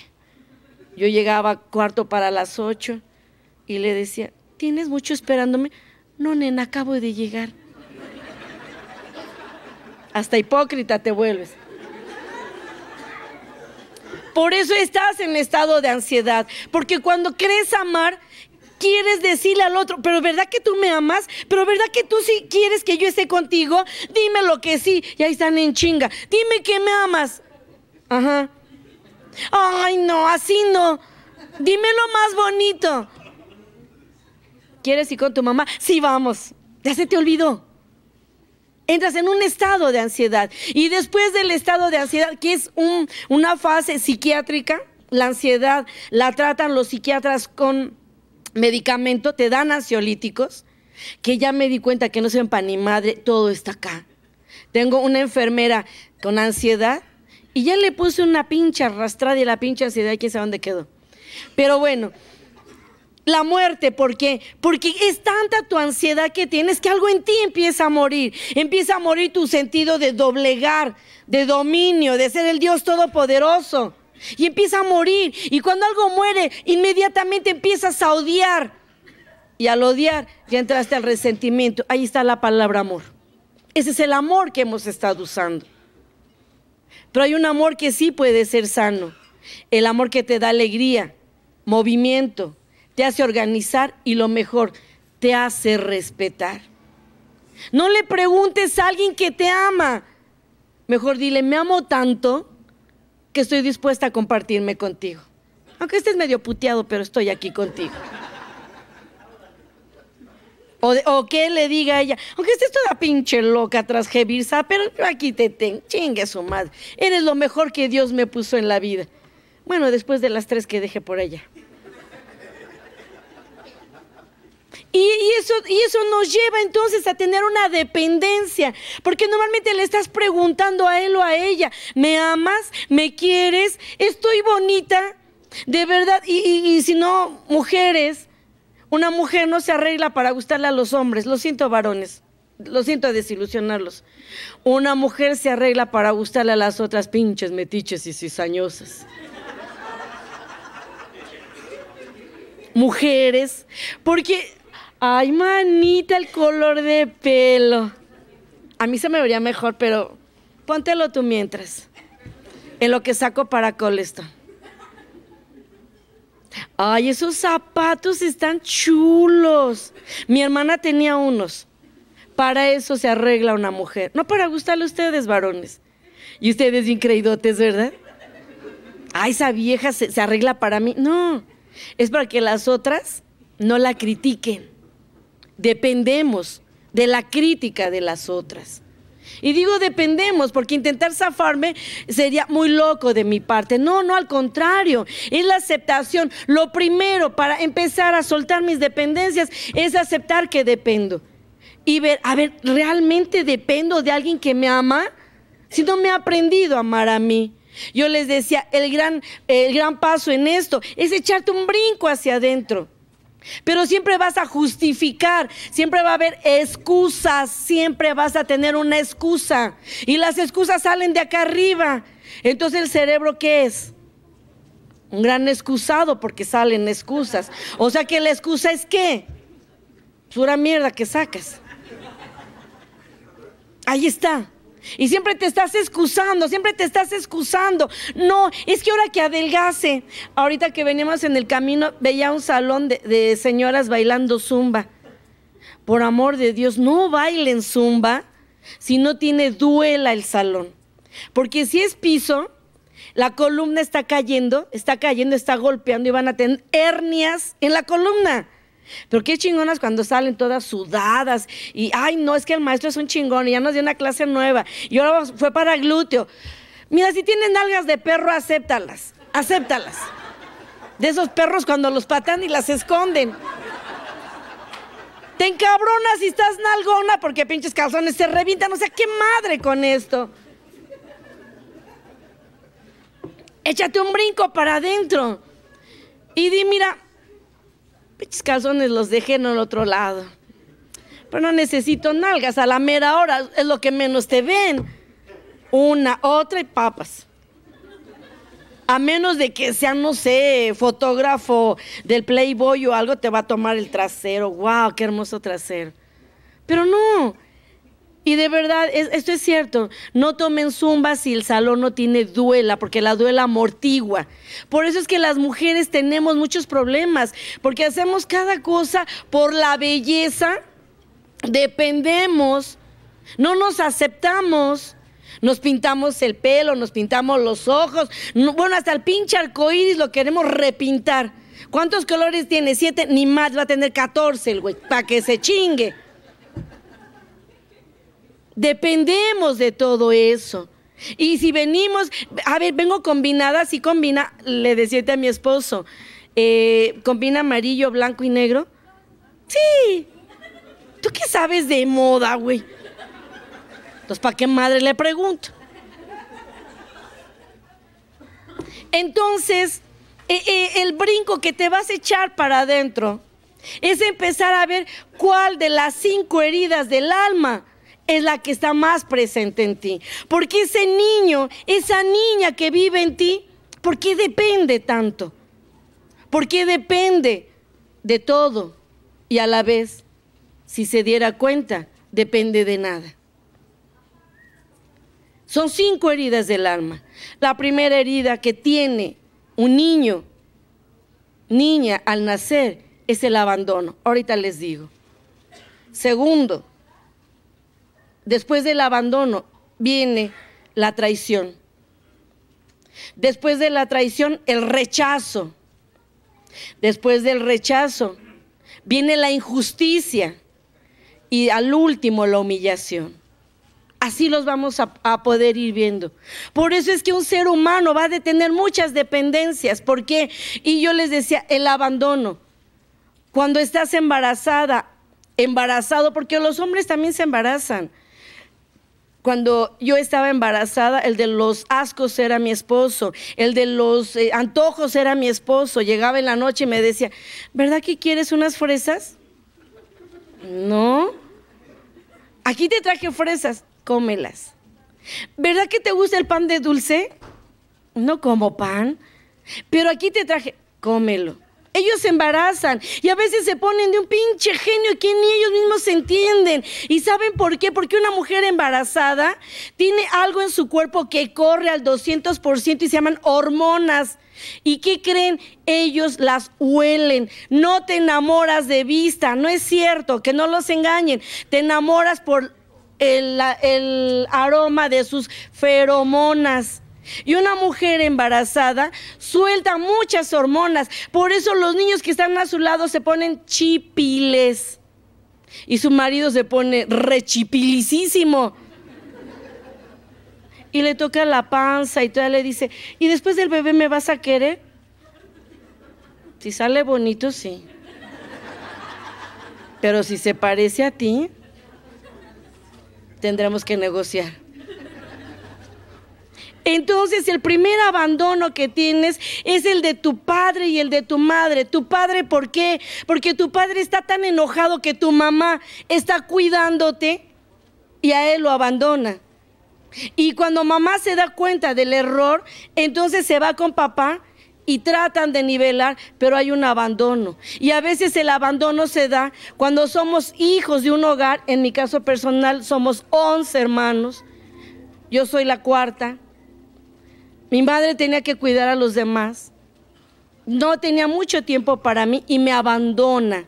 Yo llegaba cuarto para las 8 y le decía, ¿tienes mucho esperándome? No, nena, acabo de llegar. Hasta hipócrita te vuelves. Por eso estás en estado de ansiedad, porque cuando crees amar, quieres decirle al otro, pero ¿verdad que tú me amas? ¿Pero verdad que tú sí quieres que yo esté contigo? Dime lo que sí, y ahí están en chinga. Dime que me amas. Ajá. Ay, no, así no. Dime lo más bonito quieres ir con tu mamá? Sí, vamos. Ya se te olvidó. Entras en un estado de ansiedad. Y después del estado de ansiedad, que es una fase psiquiátrica, la ansiedad la tratan los psiquiatras con medicamento, te dan ansiolíticos, que ya me di cuenta que no se para ni madre, todo está acá. Tengo una enfermera con ansiedad y ya le puse una pincha arrastrada y la pincha ansiedad, quién sabe dónde quedó. Pero bueno, la muerte. ¿Por qué? Porque es tanta tu ansiedad que tienes que algo en ti empieza a morir. Empieza a morir tu sentido de doblegar, de dominio, de ser el Dios todopoderoso. Y empieza a morir. Y cuando algo muere, inmediatamente empiezas a odiar. Y al odiar, ya entraste al resentimiento. Ahí está la palabra amor. Ese es el amor que hemos estado usando. Pero hay un amor que sí puede ser sano. El amor que te da alegría, movimiento, te hace organizar y lo mejor, te hace respetar. No le preguntes a alguien que te ama. Mejor dile, me amo tanto que estoy dispuesta a compartirme contigo. Aunque estés medio puteado, pero estoy aquí contigo. O, que le diga a ella, aunque estés toda pinche loca tras Jebirza, pero aquí te tengo, chingue su madre. Eres lo mejor que Dios me puso en la vida. Bueno, después de las tres que dejé por ella. Y, eso, y eso nos lleva entonces a tener una dependencia, porque normalmente le estás preguntando a él o a ella, ¿me amas? ¿Me quieres? ¿Estoy bonita? De verdad, y, si no, mujeres, una mujer no se arregla para gustarle a los hombres, lo siento varones lo siento a desilusionarlos. Una mujer se arregla para gustarle a las otras pinches metiches y cizañosas. Mujeres, porque Ay, manita, el color de pelo. A mí se me vería mejor, pero póntelo tú mientras. En lo que saco para Colesto. Ay, esos zapatos están chulos. Mi hermana tenía unos. Para eso se arregla una mujer. No para gustarle a ustedes, varones. Y ustedes creidotes, ¿verdad? Ay, esa vieja se arregla para mí. No, es para que las otras no la critiquen dependemos de la crítica de las otras. Y digo dependemos, porque intentar zafarme sería muy loco de mi parte. No, no, al contrario, es la aceptación. Lo primero para empezar a soltar mis dependencias es aceptar que dependo. Y ver, a ver, ¿realmente dependo de alguien que me ama? Si no me ha aprendido a amar a mí. Yo les decía, el gran, el gran paso en esto es echarte un brinco hacia adentro. Pero siempre vas a justificar, siempre va a haber excusas, siempre vas a tener una excusa. Y las excusas salen de acá arriba. Entonces el cerebro, ¿qué es? Un gran excusado porque salen excusas. O sea que la excusa es qué? pura una mierda que sacas. Ahí está. Y siempre te estás excusando, siempre te estás excusando. No, es que ahora que adelgase, Ahorita que veníamos en el camino, veía un salón de, de señoras bailando zumba. Por amor de Dios, no bailen zumba si no tiene duela el salón. Porque si es piso, la columna está cayendo, está cayendo, está golpeando y van a tener hernias en la columna. Pero qué chingonas cuando salen todas sudadas y, ay, no, es que el maestro es un chingón y ya nos dio una clase nueva y ahora fue para glúteo. Mira, si tienen nalgas de perro, acéptalas, acéptalas. De esos perros cuando los patan y las esconden. Te encabronas si estás nalgona porque pinches calzones se revientan. O sea, qué madre con esto. Échate un brinco para adentro. Y di, mira, Piches calzones los dejé en el otro lado. Pero no necesito nalgas, a la mera hora es lo que menos te ven. Una, otra y papas. A menos de que sea, no sé, fotógrafo del Playboy o algo, te va a tomar el trasero. ¡Wow! ¡Qué hermoso trasero! Pero no, y de verdad, esto es cierto. No tomen zumba si el salón no tiene duela, porque la duela amortigua. Por eso es que las mujeres tenemos muchos problemas, porque hacemos cada cosa por la belleza. Dependemos, no nos aceptamos. Nos pintamos el pelo, nos pintamos los ojos, bueno, hasta el pinche iris lo queremos repintar. ¿Cuántos colores tiene? Siete, ni más va a tener catorce el güey, para que se chingue. Dependemos de todo eso. Y si venimos, a ver, vengo combinada, si combina, le decía a mi esposo, eh, combina amarillo, blanco y negro. Sí. ¿Tú qué sabes de moda, güey? Entonces, ¿para qué madre le pregunto? Entonces, eh, eh, el brinco que te vas a echar para adentro es empezar a ver cuál de las cinco heridas del alma es la que está más presente en ti. Porque ese niño, esa niña que vive en ti, ¿por qué depende tanto? ¿Por qué depende de todo? Y a la vez, si se diera cuenta, depende de nada. Son cinco heridas del alma. La primera herida que tiene un niño, niña, al nacer, es el abandono. Ahorita les digo. Segundo, Después del abandono viene la traición. Después de la traición, el rechazo. Después del rechazo, viene la injusticia. Y al último, la humillación. Así los vamos a, poder ir viendo. Por eso es que un ser humano va a tener muchas dependencias. ¿Por qué? Y yo les decía, el abandono. Cuando estás embarazada, embarazado, porque los hombres también se embarazan. Cuando yo estaba embarazada, el de los ascos era mi esposo, el de los eh, antojos era mi esposo. Llegaba en la noche y me decía, ¿verdad que quieres unas fresas? No. Aquí te traje fresas, cómelas. ¿Verdad que te gusta el pan de dulce? No como pan, pero aquí te traje, cómelo. Ellos se embarazan y a veces se ponen de un pinche genio que ni ellos mismos se entienden. ¿Y saben por qué? Porque una mujer embarazada tiene algo en su cuerpo que corre al 200% y se llaman hormonas. ¿Y qué creen? Ellos las huelen. No te enamoras de vista, no es cierto, que no los engañen. Te enamoras por el, aroma de sus feromonas. Y una mujer embarazada suelta muchas hormonas. Por eso los niños que están a su lado se ponen chipiles. Y su marido se pone rechipilicísimo. Y le toca la panza y todavía le dice, ¿y después del bebé me vas a querer? Si sale bonito, sí. Pero si se parece a ti, tendremos que negociar. Entonces el primer abandono que tienes es el de tu padre y el de tu madre. ¿Tu padre por qué? Porque tu padre está tan enojado que tu mamá está cuidándote y a él lo abandona. Y cuando mamá se da cuenta del error, entonces se va con papá y tratan de nivelar, pero hay un abandono. Y a veces el abandono se da cuando somos hijos de un hogar, en mi caso personal somos 11 hermanos, yo soy la cuarta, mi madre tenía que cuidar a los demás. No tenía mucho tiempo para mí y me abandona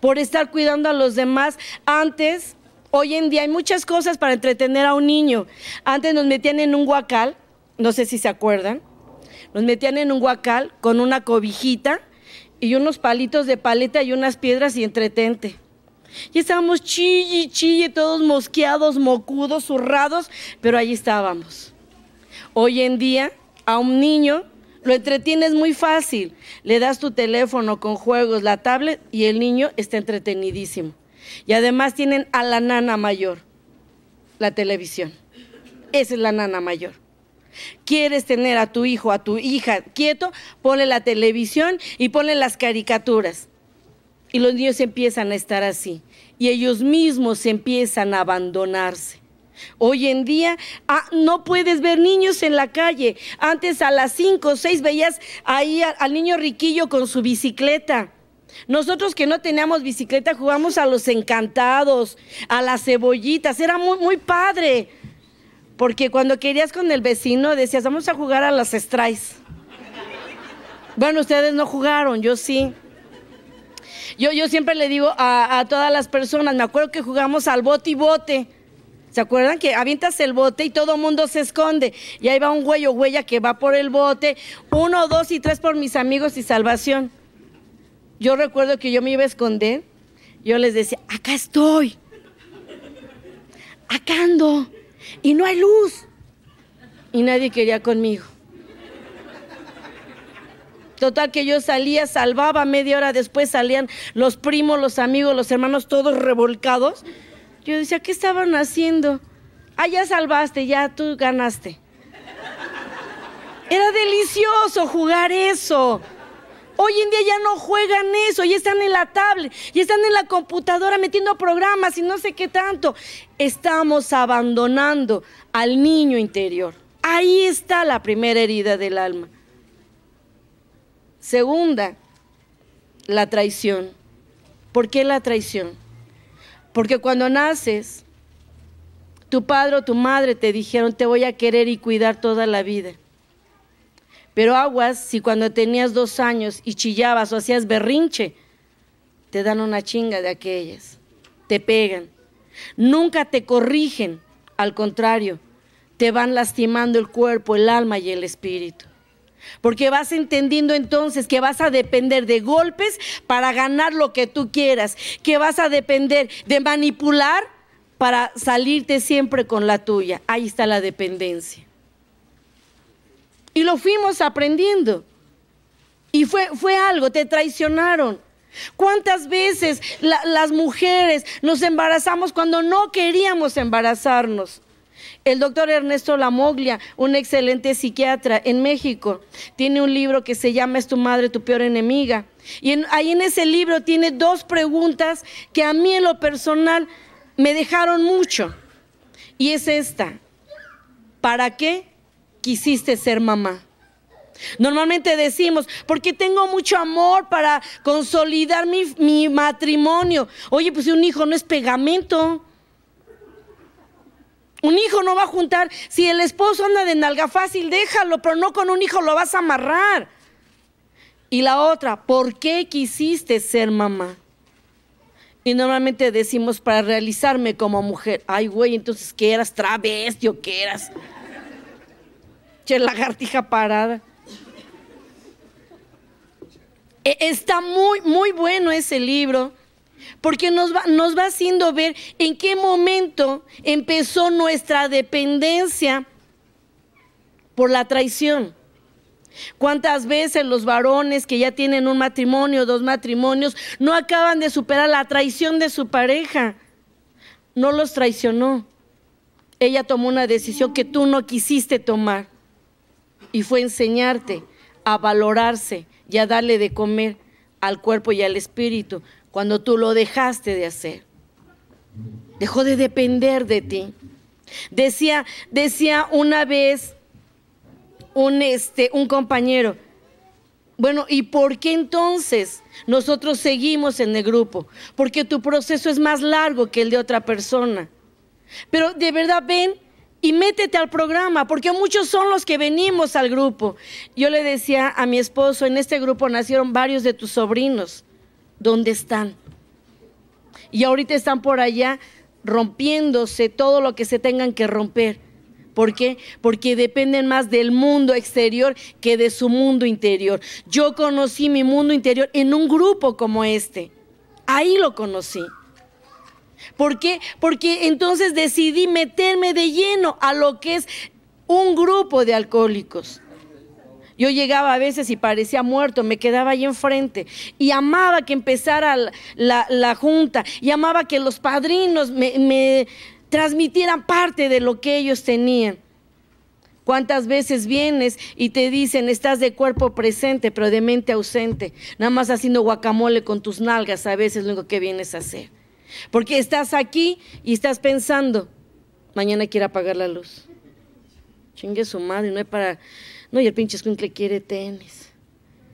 por estar cuidando a los demás. Antes, hoy en día hay muchas cosas para entretener a un niño. Antes nos metían en un guacal, no sé si se acuerdan, nos metían en un guacal con una cobijita y unos palitos de paleta y unas piedras y entretente. Y estábamos chille, chille, todos mosqueados, mocudos, zurrados, pero allí estábamos. Hoy en día, a un niño lo entretienes muy fácil. Le das tu teléfono con juegos, la tablet y el niño está entretenidísimo. Y además tienen a la nana mayor, la televisión. Esa es la nana mayor. ¿Quieres tener a tu hijo, a tu hija quieto? Ponle la televisión y ponle las caricaturas. Y los niños empiezan a estar así. Y ellos mismos empiezan a abandonarse. Hoy en día ah, no puedes ver niños en la calle. Antes a las 5 o 6 veías ahí al niño riquillo con su bicicleta. Nosotros que no teníamos bicicleta jugamos a los encantados, a las cebollitas. Era muy, padre. Porque cuando querías con el vecino decías, vamos a jugar a las strays. bueno, ustedes no jugaron, yo sí. Yo, siempre le digo a, a todas las personas, me acuerdo que jugamos al bote y bote ¿Se acuerdan que avientas el bote y todo el mundo se esconde? Y ahí va un güey o huella que va por el bote, uno, dos y tres por mis amigos y salvación. Yo recuerdo que yo me iba a esconder, yo les decía, acá estoy, acá ando, y no hay luz. Y nadie quería conmigo. Total que yo salía, salvaba, media hora después salían los primos, los amigos, los hermanos, todos revolcados. Yo decía, ¿qué estaban haciendo? Ah, ya salvaste, ya tú ganaste. Era delicioso jugar eso. Hoy en día ya no juegan eso, ya están en la tablet, ya están en la computadora metiendo programas y no sé qué tanto. Estamos abandonando al niño interior. Ahí está la primera herida del alma. Segunda, la traición. ¿Por qué la traición? Porque cuando naces, tu padre o tu madre te dijeron, te voy a querer y cuidar toda la vida. Pero aguas, si cuando tenías dos años y chillabas o hacías berrinche, te dan una chinga de aquellas, te pegan. Nunca te corrigen, al contrario, te van lastimando el cuerpo, el alma y el espíritu porque vas entendiendo entonces que vas a depender de golpes para ganar lo que tú quieras, que vas a depender de manipular para salirte siempre con la tuya. Ahí está la dependencia. Y lo fuimos aprendiendo. Y fue, algo, te traicionaron. ¿Cuántas veces las mujeres nos embarazamos cuando no queríamos embarazarnos? El doctor Ernesto Lamoglia, un excelente psiquiatra en México, tiene un libro que se llama Es tu madre tu peor enemiga. Y ahí en ese libro tiene dos preguntas que a mí en lo personal me dejaron mucho. Y es esta, ¿para qué quisiste ser mamá? Normalmente decimos, porque tengo mucho amor para consolidar mi, mi matrimonio. Oye, pues un hijo no es pegamento. Un hijo no va a juntar. Si el esposo anda de nalga fácil, déjalo, pero no con un hijo lo vas a amarrar. Y la otra, ¿por qué quisiste ser mamá? Y normalmente decimos para realizarme como mujer. Ay, güey, entonces ¿qué eras? Travesti o qué eras? Che, lagartija parada. E, está muy, muy bueno ese libro. Porque nos va, haciendo ver en qué momento empezó nuestra dependencia por la traición. ¿Cuántas veces los varones que ya tienen un matrimonio, dos matrimonios, no acaban de superar la traición de su pareja? No los traicionó. Ella tomó una decisión que tú no quisiste tomar y fue enseñarte a valorarse y a darle de comer al cuerpo y al espíritu, cuando tú lo dejaste de hacer. Dejó de depender de ti. Decía, decía una vez un, este, un compañero, bueno, ¿y por qué entonces nosotros seguimos en el grupo? Porque tu proceso es más largo que el de otra persona. Pero de verdad ven y métete al programa, porque muchos son los que venimos al grupo. Yo le decía a mi esposo, en este grupo nacieron varios de tus sobrinos. ¿Dónde están? Y ahorita están por allá rompiéndose todo lo que se tengan que romper. ¿Por qué? Porque dependen más del mundo exterior que de su mundo interior. Yo conocí mi mundo interior en un grupo como este. Ahí lo conocí. ¿Por qué? Porque entonces decidí meterme de lleno a lo que es un grupo de alcohólicos. Yo llegaba a veces y parecía muerto, me quedaba ahí enfrente y amaba que empezara la, junta y amaba que los padrinos me, me transmitieran parte de lo que ellos tenían. ¿Cuántas veces vienes y te dicen, estás de cuerpo presente, pero de mente ausente? Nada más haciendo guacamole con tus nalgas, a veces lo único que vienes a hacer. Porque estás aquí y estás pensando, mañana quiero apagar la luz. Chingue su madre, no es para no, y el pinche que quiere tenis.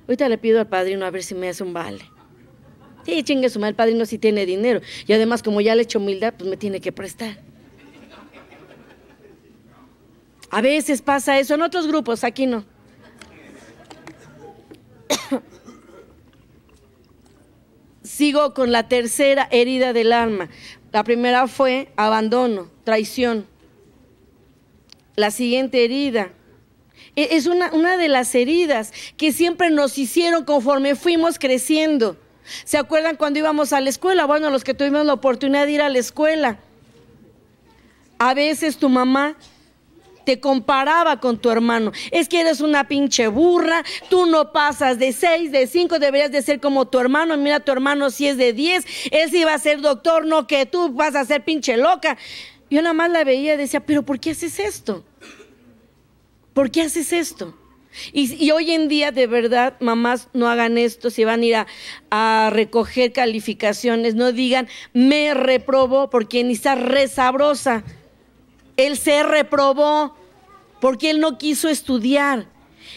Ahorita le pido al padrino a ver si me hace un vale. Sí, chingue su madre, el padrino sí tiene dinero. Y además, como ya le echo humildad, pues me tiene que prestar. A veces pasa eso en otros grupos, aquí no. Sigo con la tercera herida del alma. La primera fue abandono, traición. La siguiente herida e-, es una, de las heridas que siempre nos hicieron conforme fuimos creciendo. ¿Se acuerdan cuando íbamos a la escuela? Bueno, los que tuvimos la oportunidad de ir a la escuela. A veces tu mamá te comparaba con tu hermano. Es que eres una pinche burra, tú no pasas de seis, de cinco deberías de ser como tu hermano. Mira, tu hermano si es de diez, él iba va a ser doctor, no que tú vas a ser pinche loca. Yo nada más la veía y decía, pero ¿por qué haces esto? ¿Por qué haces esto? Y, hoy en día, de verdad, mamás, no hagan esto. Si van a ir a, recoger calificaciones, no digan, me reprobó, porque ni está resabrosa. Él se reprobó porque él no quiso estudiar.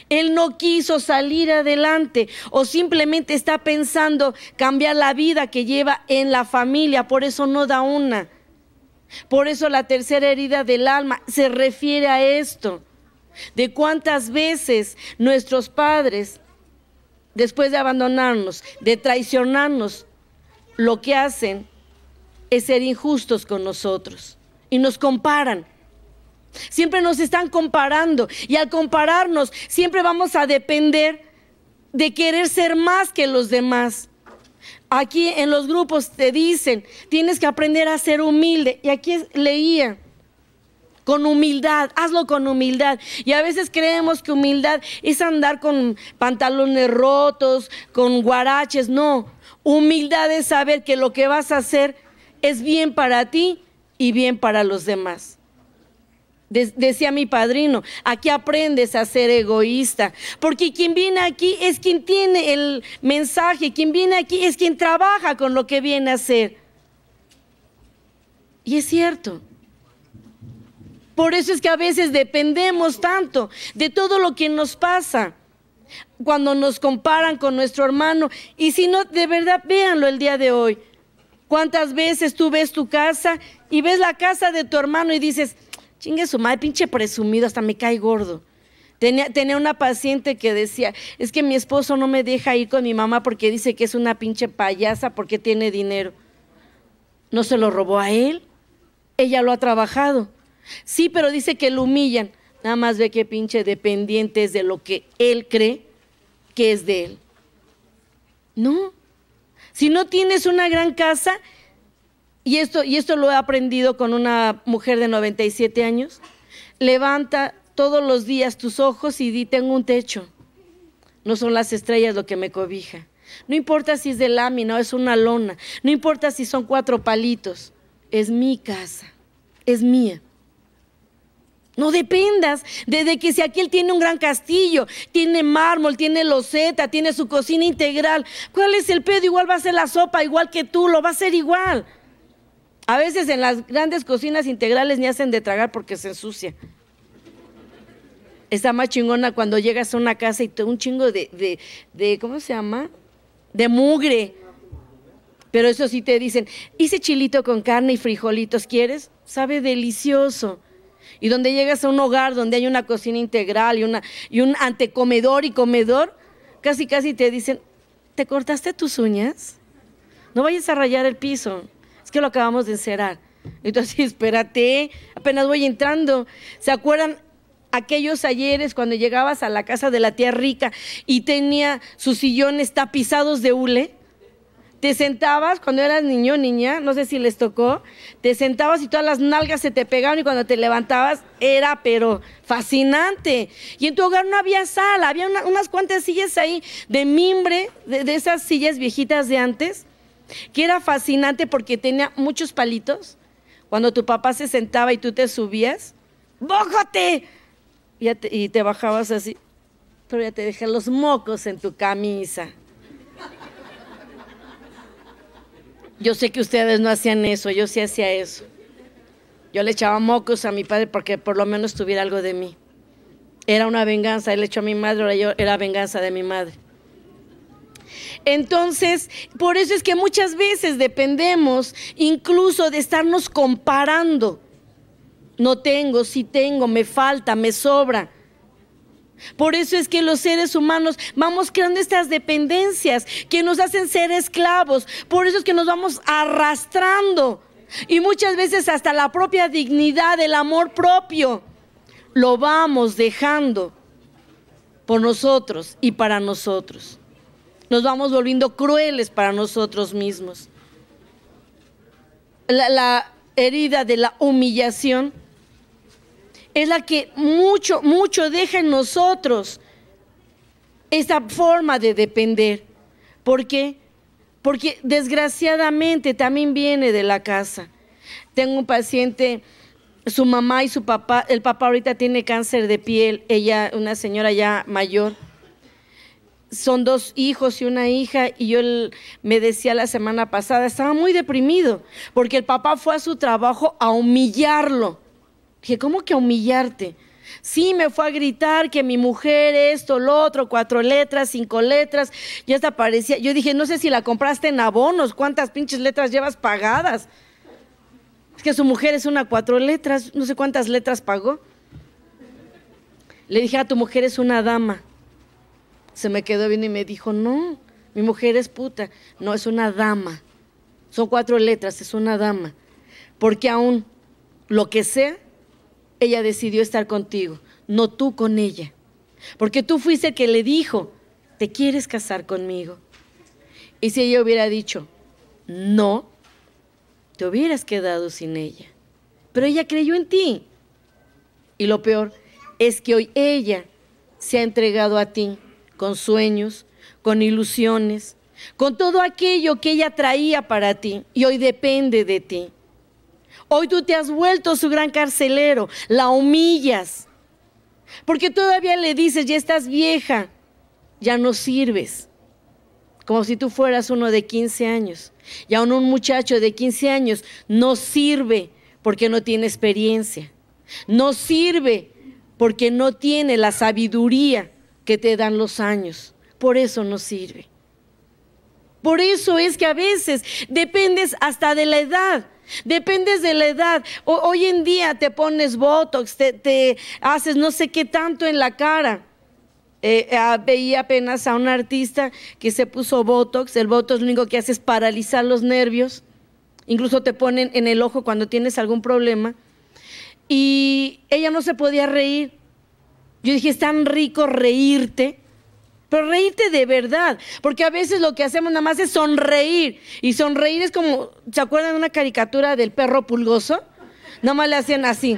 Él no quiso salir adelante o simplemente está pensando cambiar la vida que lleva en la familia, por eso no da una. Por eso la tercera herida del alma se refiere a esto de cuántas veces nuestros padres, después de abandonarnos, de traicionarnos, lo que hacen es ser injustos con nosotros y nos comparan. Siempre nos están comparando y al compararnos siempre vamos a depender de querer ser más que los demás. Aquí en los grupos te dicen, tienes que aprender a ser humilde. Y aquí leía, con humildad, hazlo con humildad. Y a veces creemos que humildad es andar con pantalones rotos, con guaraches, no. Humildad es saber que lo que vas a hacer es bien para ti y bien para los demás. decía mi padrino, aquí aprendes a ser egoísta, porque quien viene aquí es quien tiene el mensaje, quien viene aquí es quien trabaja con lo que viene a hacer. Y es cierto, por eso es que a veces dependemos tanto de todo lo que nos pasa cuando nos comparan con nuestro hermano. Y si no, de verdad, véanlo el día de hoy. ¿Cuántas veces tú ves tu casa y ves la casa de tu hermano y dices, chingue su madre, pinche presumido, hasta me cae gordo? Tenía, tenía, una paciente que decía, es que mi esposo no me deja ir con mi mamá porque dice que es una pinche payasa porque tiene dinero. No se lo robó a él, ella lo ha trabajado. Sí, pero dice que lo humillan. Nada más ve que pinche dependientes de lo que él cree que es de él. No. Si no tienes una gran casa, y esto, y esto lo he aprendido con una mujer de 97 años, levanta todos los días tus ojos y di, tengo un techo. No son las estrellas lo que me cobija. No importa si es de lámina o es una lona, no importa si son cuatro palitos, es mi casa, es mía. No dependas desde que si aquí él tiene un gran castillo, tiene mármol, tiene loseta, tiene su cocina integral. ¿Cuál es el pedo? Igual va a ser la sopa, igual que tú, lo va a hacer igual. A veces en las grandes cocinas integrales ni hacen de tragar porque se ensucia. Está más chingona cuando llegas a una casa y te un chingo de, de, de ¿cómo se llama? De mugre. Pero eso sí te dicen, hice chilito con carne y frijolitos, ¿quieres? Sabe delicioso y donde llegas a un hogar donde hay una cocina integral y, una, y un antecomedor y comedor, casi casi te dicen, ¿te cortaste tus uñas? No vayas a rayar el piso, es que lo acabamos de encerar. Entonces, espérate, apenas voy entrando. ¿Se acuerdan aquellos ayeres cuando llegabas a la casa de la tía rica y tenía sus sillones tapizados de hule? te sentabas cuando eras niño niña, no sé si les tocó, te sentabas y todas las nalgas se te pegaban y cuando te levantabas era pero fascinante. Y en tu hogar no había sala, había unas cuantas sillas ahí de mimbre, de, esas sillas viejitas de antes, que era fascinante porque tenía muchos palitos. Cuando tu papá se sentaba y tú te subías, ¡bójate! Y te, bajabas así, pero ya te dejé los mocos en tu camisa. Yo sé que ustedes no hacían eso, yo sí hacía eso. Yo le echaba mocos a mi padre porque por lo menos tuviera algo de mí. Era una venganza, él echó a mi madre, ahora yo era venganza de mi madre. Entonces, por eso es que muchas veces dependemos incluso de estarnos comparando. No tengo, sí tengo, me falta, me sobra. Por eso es que los seres humanos vamos creando estas dependencias que nos hacen ser esclavos. Por eso es que nos vamos arrastrando. Y muchas veces hasta la propia dignidad, el amor propio, lo vamos dejando por nosotros y para nosotros. Nos vamos volviendo crueles para nosotros mismos. La, la herida de la humillación es la que mucho, mucho deja en nosotros esa forma de depender. ¿Por qué? Porque desgraciadamente también viene de la casa. Tengo un paciente, su mamá y su papá, el papá ahorita tiene cáncer de piel, ella, una señora ya mayor. Son dos hijos y una hija, y yo me decía la semana pasada, estaba muy deprimido, porque el papá fue a su trabajo a humillarlo Dije, ¿cómo que humillarte? Sí, me fue a gritar que mi mujer, esto, lo otro, cuatro letras, cinco letras, ya hasta parecía. Yo dije, no sé si la compraste en abonos, cuántas pinches letras llevas pagadas. Es que su mujer es una cuatro letras, no sé cuántas letras pagó. Le dije, a ah, tu mujer es una dama. Se me quedó bien y me dijo, no, mi mujer es puta. No, es una dama. Son cuatro letras, es una dama. Porque aún lo que sea, ella decidió estar contigo, no tú con ella. Porque tú fuiste el que le dijo, ¿te quieres casar conmigo? Y si ella hubiera dicho, no, te hubieras quedado sin ella. Pero ella creyó en ti. Y lo peor es que hoy ella se ha entregado a ti con sueños, con ilusiones, con todo aquello que ella traía para ti y hoy depende de ti. Hoy tú te has vuelto su gran carcelero, la humillas, porque todavía le dices, ya estás vieja, ya no sirves, como si tú fueras uno de 15 años. Y aún un muchacho de 15 años no sirve porque no tiene experiencia, no sirve porque no tiene la sabiduría que te dan los años, por eso no sirve. Por eso es que a veces dependes hasta de la edad Dependes de la edad. hoy en día te pones botox, te, haces no sé qué tanto en la cara. Eh, eh, ah, veía apenas a un artista que se puso botox. El botox lo único que hace es paralizar los nervios. Incluso te ponen en el ojo cuando tienes algún problema. Y ella no se podía reír. Yo dije, es tan rico reírte pero reírte de verdad, porque a veces lo que hacemos nada más es sonreír. Y sonreír es como, ¿se acuerdan de una caricatura del perro pulgoso? Nada más le hacen así.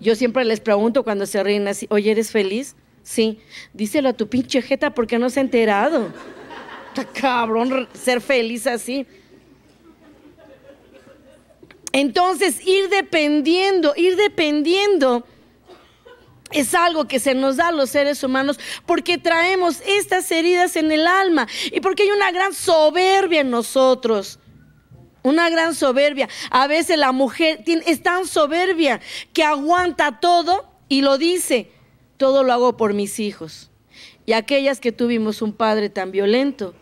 Yo siempre les pregunto cuando se ríen así, oye, ¿eres feliz? Sí. Díselo a tu pinche jeta porque no se ha enterado. cabrón ser feliz así. Entonces, ir dependiendo, ir dependiendo es algo que se nos da a los seres humanos porque traemos estas heridas en el alma y porque hay una gran soberbia en nosotros. Una gran soberbia. A veces la mujer tiene, es tan soberbia que aguanta todo y lo dice, todo lo hago por mis hijos. Y aquellas que tuvimos un padre tan violento,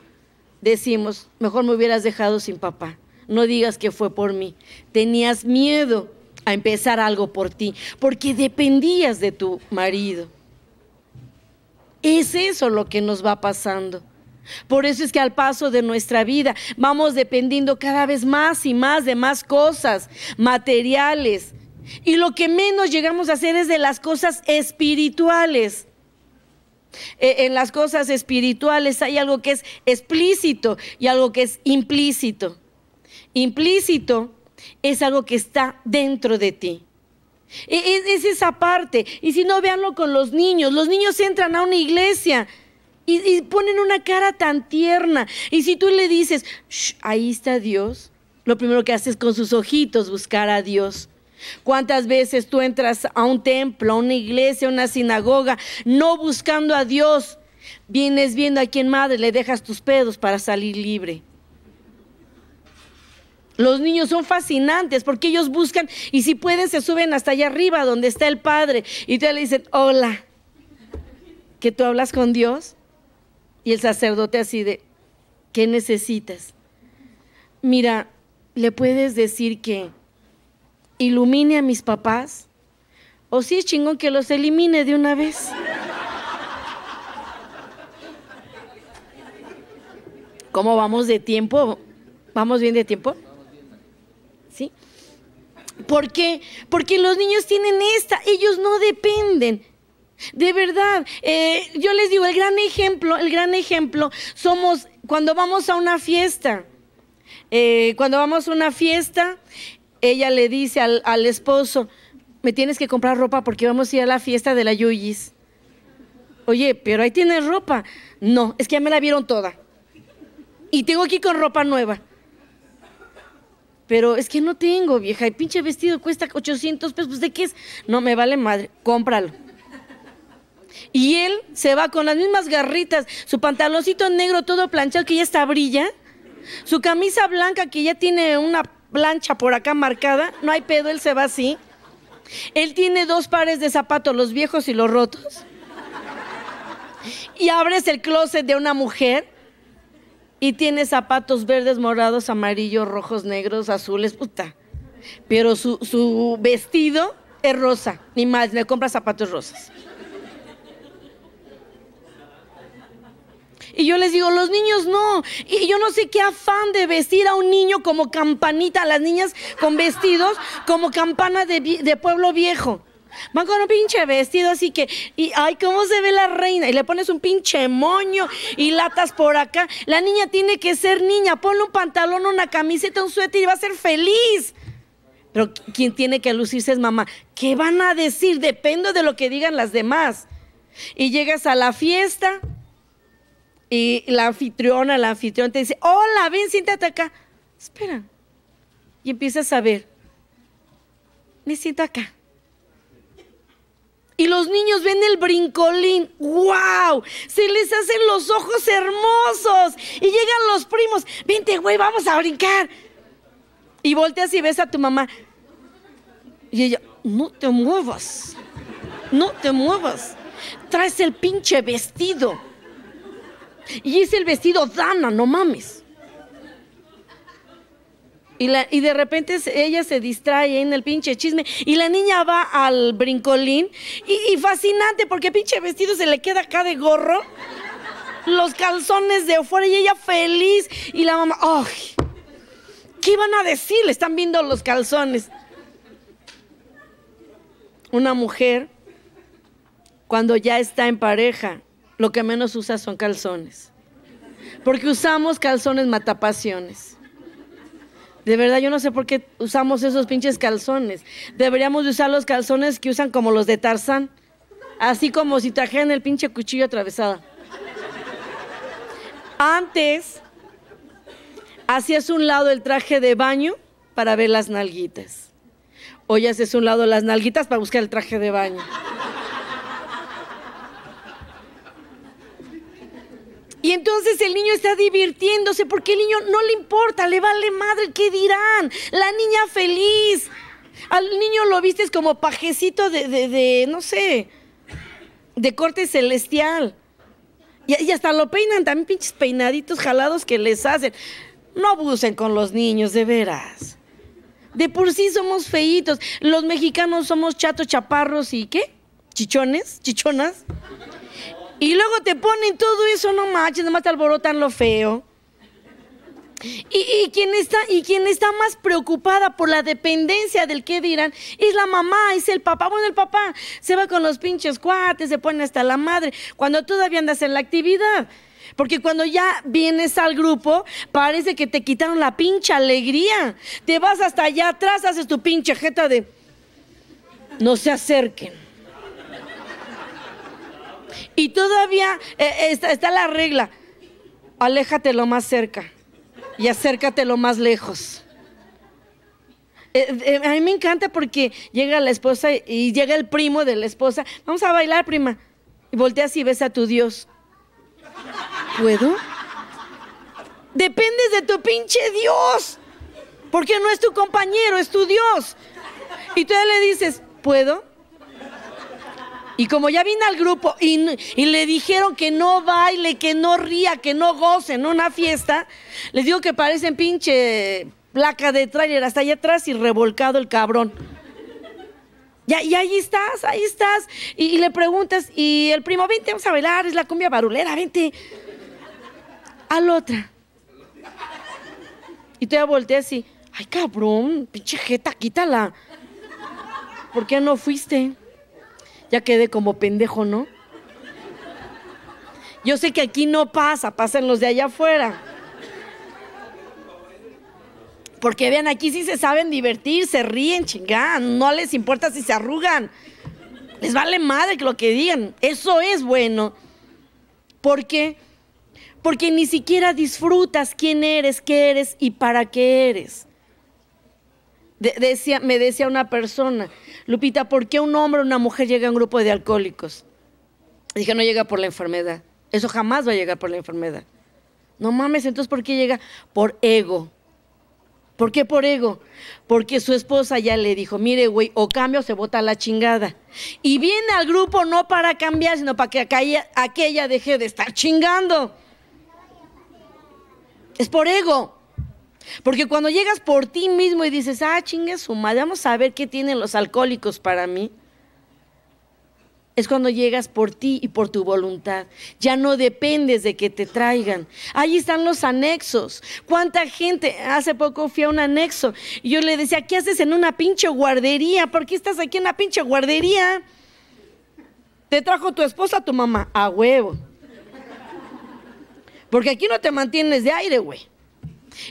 decimos, mejor me hubieras dejado sin papá. No digas que fue por mí. Tenías miedo a empezar algo por ti, porque dependías de tu marido. Es eso lo que nos va pasando. Por eso es que al paso de nuestra vida vamos dependiendo cada vez más y más de más cosas materiales. Y lo que menos llegamos a hacer es de las cosas espirituales. E, en las cosas espirituales hay algo que es explícito y algo que es implícito. Implícito es algo que está dentro de ti. E, e, es, esa parte. Y si no, véanlo con los niños. Los niños entran a una iglesia y, ponen una cara tan tierna. Y si tú le dices, ahí está Dios, lo primero que haces con sus ojitos buscar a Dios. ¿Cuántas veces tú entras a un templo, a una iglesia, a una sinagoga, no buscando a Dios? Vienes viendo a quien madre le dejas tus pedos para salir libre. Los niños son fascinantes porque ellos buscan y si pueden se suben hasta allá arriba donde está el padre y te le dicen, hola, que tú hablas con Dios. Y el sacerdote así de, ¿qué necesitas? Mira, le puedes decir que ilumine a mis papás o si es chingón que los elimine de una vez. ¿Cómo vamos de tiempo? ¿Vamos bien de tiempo? ¿Por qué? Porque los niños tienen esta, ellos no dependen. De verdad, eh, yo les digo, el gran ejemplo, el gran ejemplo somos cuando vamos a una fiesta. Eh, cuando vamos a una fiesta, ella le dice al, esposo, me tienes que comprar ropa porque vamos a ir a la fiesta de la Yuyis. Oye, pero ahí tienes ropa. No, es que ya me la vieron toda. Y tengo aquí con ropa nueva pero es que no tengo, vieja, el pinche vestido cuesta 800 pesos, pues, ¿de qué es? No, me vale madre, cómpralo. Y él se va con las mismas garritas, su pantaloncito negro todo planchado que ya está brilla, su camisa blanca que ya tiene una plancha por acá marcada, no hay pedo, él se va así. Él tiene dos pares de zapatos, los viejos y los rotos. Y abres el closet de una mujer y tiene zapatos verdes, morados, amarillos, rojos, negros, azules, puta. Pero su, vestido es rosa, ni más, le compra zapatos rosas. Y yo les digo, los niños no. Y yo no sé qué afán de vestir a un niño como campanita, a las niñas con vestidos como campana de pueblo viejo. Van con un pinche vestido así que, y ay, ¿cómo se ve la reina? Y le pones un pinche moño y latas por acá. La niña tiene que ser niña. Ponle un pantalón, una camiseta, un suéter y va a ser feliz. Pero quien tiene que lucirse es mamá. ¿Qué van a decir? Depende de lo que digan las demás. Y llegas a la fiesta y la anfitriona, la anfitriona te dice, hola, ven, siéntate acá. Espera. Y empiezas a ver. Me siento acá y los niños ven el brincolín. ¡Wow! Se les hacen los ojos hermosos. Y llegan los primos. Vente, güey, vamos a brincar. Y volteas y ves a tu mamá. Y ella, no te muevas. No te muevas. Traes el pinche vestido. Y es el vestido Dana, no mames. Y, de repente ella se distrae en el pinche chisme y la niña va al brincolín y, fascinante porque pinche vestido se le queda acá de gorro, los calzones de afuera y ella feliz y la mamá, ¡ay! ¿Qué iban a decir? Le están viendo los calzones. Una mujer, cuando ya está en pareja, lo que menos usa son calzones. Porque usamos calzones matapasiones. De verdad, yo no sé por qué usamos esos pinches calzones. Deberíamos usar los calzones que usan como los de Tarzán. Así como si trajeran el pinche cuchillo atravesado. Antes, hacías un lado el traje de baño para ver las nalguitas. Hoy haces un lado las nalguitas para buscar el traje de baño. Y entonces el niño está divirtiéndose porque el niño no le importa, le vale madre, ¿qué dirán? La niña feliz. Al niño lo vistes como pajecito de, no sé, de corte celestial. Y, hasta lo peinan también pinches peinaditos jalados que les hacen. No abusen con los niños, de veras. De por sí somos feitos. Los mexicanos somos chatos, chaparros y ¿qué? Chichones, chichonas. Y luego te ponen todo eso, no manches, nomás te alborotan lo feo. Y, y, está, y quien está más preocupada por la dependencia del que dirán es la mamá, es el papá. Bueno, el papá se va con los pinches cuates, se pone hasta la madre, cuando todavía andas en la actividad. Porque cuando ya vienes al grupo, parece que te quitaron la pinche alegría. Te vas hasta allá atrás, haces tu pinche jeta de no se acerquen. Y todavía eh, eh, está, la regla, aléjate lo más cerca y acércate lo más lejos. Eh, a mí me encanta porque llega la esposa y llega el primo de la esposa. Vamos a bailar, prima. Y volteas y ves a tu Dios. ¿Puedo? Dependes de tu pinche Dios. Porque no es tu compañero, es tu Dios. Y tú le dices, ¿puedo? Y como ya vine al grupo y, le dijeron que no baile, que no ría, que no goce en una fiesta, les digo que parecen pinche placa de tráiler hasta allá atrás y revolcado el cabrón. Y, y ahí estás, ahí estás. Y, le preguntas, y el primo, vente, vamos a bailar, es la cumbia barulera, vente. Al otra. Y te volteé así, ay cabrón, pinche jeta, quítala. ¿Por qué no fuiste? ya quedé como pendejo, ¿no? Yo sé que aquí no pasa, pasan los de allá afuera. Porque vean, aquí sí se saben divertir, se ríen, chingan, no les importa si se arrugan. Les vale madre lo que digan. Eso es bueno. ¿Por qué? Porque ni siquiera disfrutas quién eres, qué eres y para qué eres decía, me decía una persona, Lupita, ¿por qué un hombre o una mujer llega a un grupo de alcohólicos? Dije, no llega por la enfermedad. Eso jamás va a llegar por la enfermedad. No mames, entonces ¿por qué llega? Por ego. ¿Por qué por ego? Porque su esposa ya le dijo, mire, güey, o cambio o se bota la chingada. Y viene al grupo no para cambiar, sino para que aquella, aquella deje de estar chingando. Es por ego. Porque cuando llegas por ti mismo y dices, ah, chingue su madre, vamos a ver qué tienen los alcohólicos para mí, es cuando llegas por ti y por tu voluntad. Ya no dependes de que te traigan. Ahí están los anexos. ¿Cuánta gente? Hace poco fui a un anexo y yo le decía, ¿qué haces en una pinche guardería? ¿Por qué estás aquí en una pinche guardería? Te trajo tu esposa, tu mamá, a huevo. Porque aquí no te mantienes de aire, güey.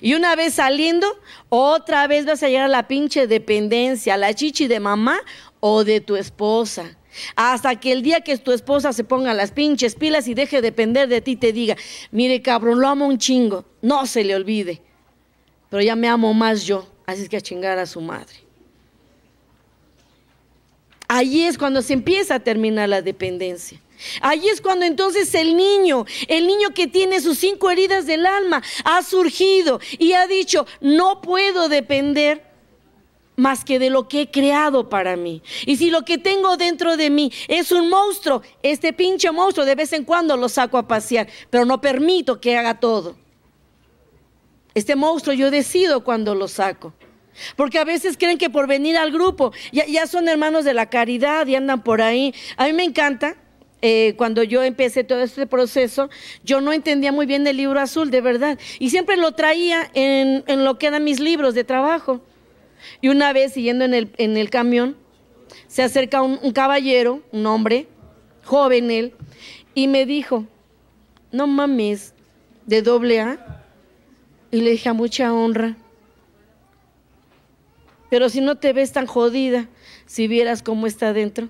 Y una vez saliendo, otra vez vas a llegar a la pinche dependencia, a la chichi de mamá o de tu esposa. Hasta que el día que tu esposa se ponga las pinches pilas y deje de depender de ti, te diga, mire cabrón, lo amo un chingo, no se le olvide. Pero ya me amo más yo, así es que a chingar a su madre. Ahí es cuando se empieza a terminar la dependencia. Ahí es cuando entonces el niño, el niño que tiene sus cinco heridas del alma, ha surgido y ha dicho, no puedo depender más que de lo que he creado para mí. Y si lo que tengo dentro de mí es un monstruo, este pinche monstruo de vez en cuando lo saco a pasear, pero no permito que haga todo. Este monstruo yo decido cuando lo saco. Porque a veces creen que por venir al grupo ya, ya son hermanos de la caridad y andan por ahí. A mí me encanta eh, cuando yo empecé todo este proceso, yo no entendía muy bien el libro azul, de verdad. Y siempre lo traía en, lo que eran mis libros de trabajo. Y una vez, siguiendo en el, camión, se acerca un, un, caballero, un hombre, joven él, y me dijo, no mames, de doble A. Y le dije, mucha honra. Pero si no te ves tan jodida, si vieras cómo está adentro.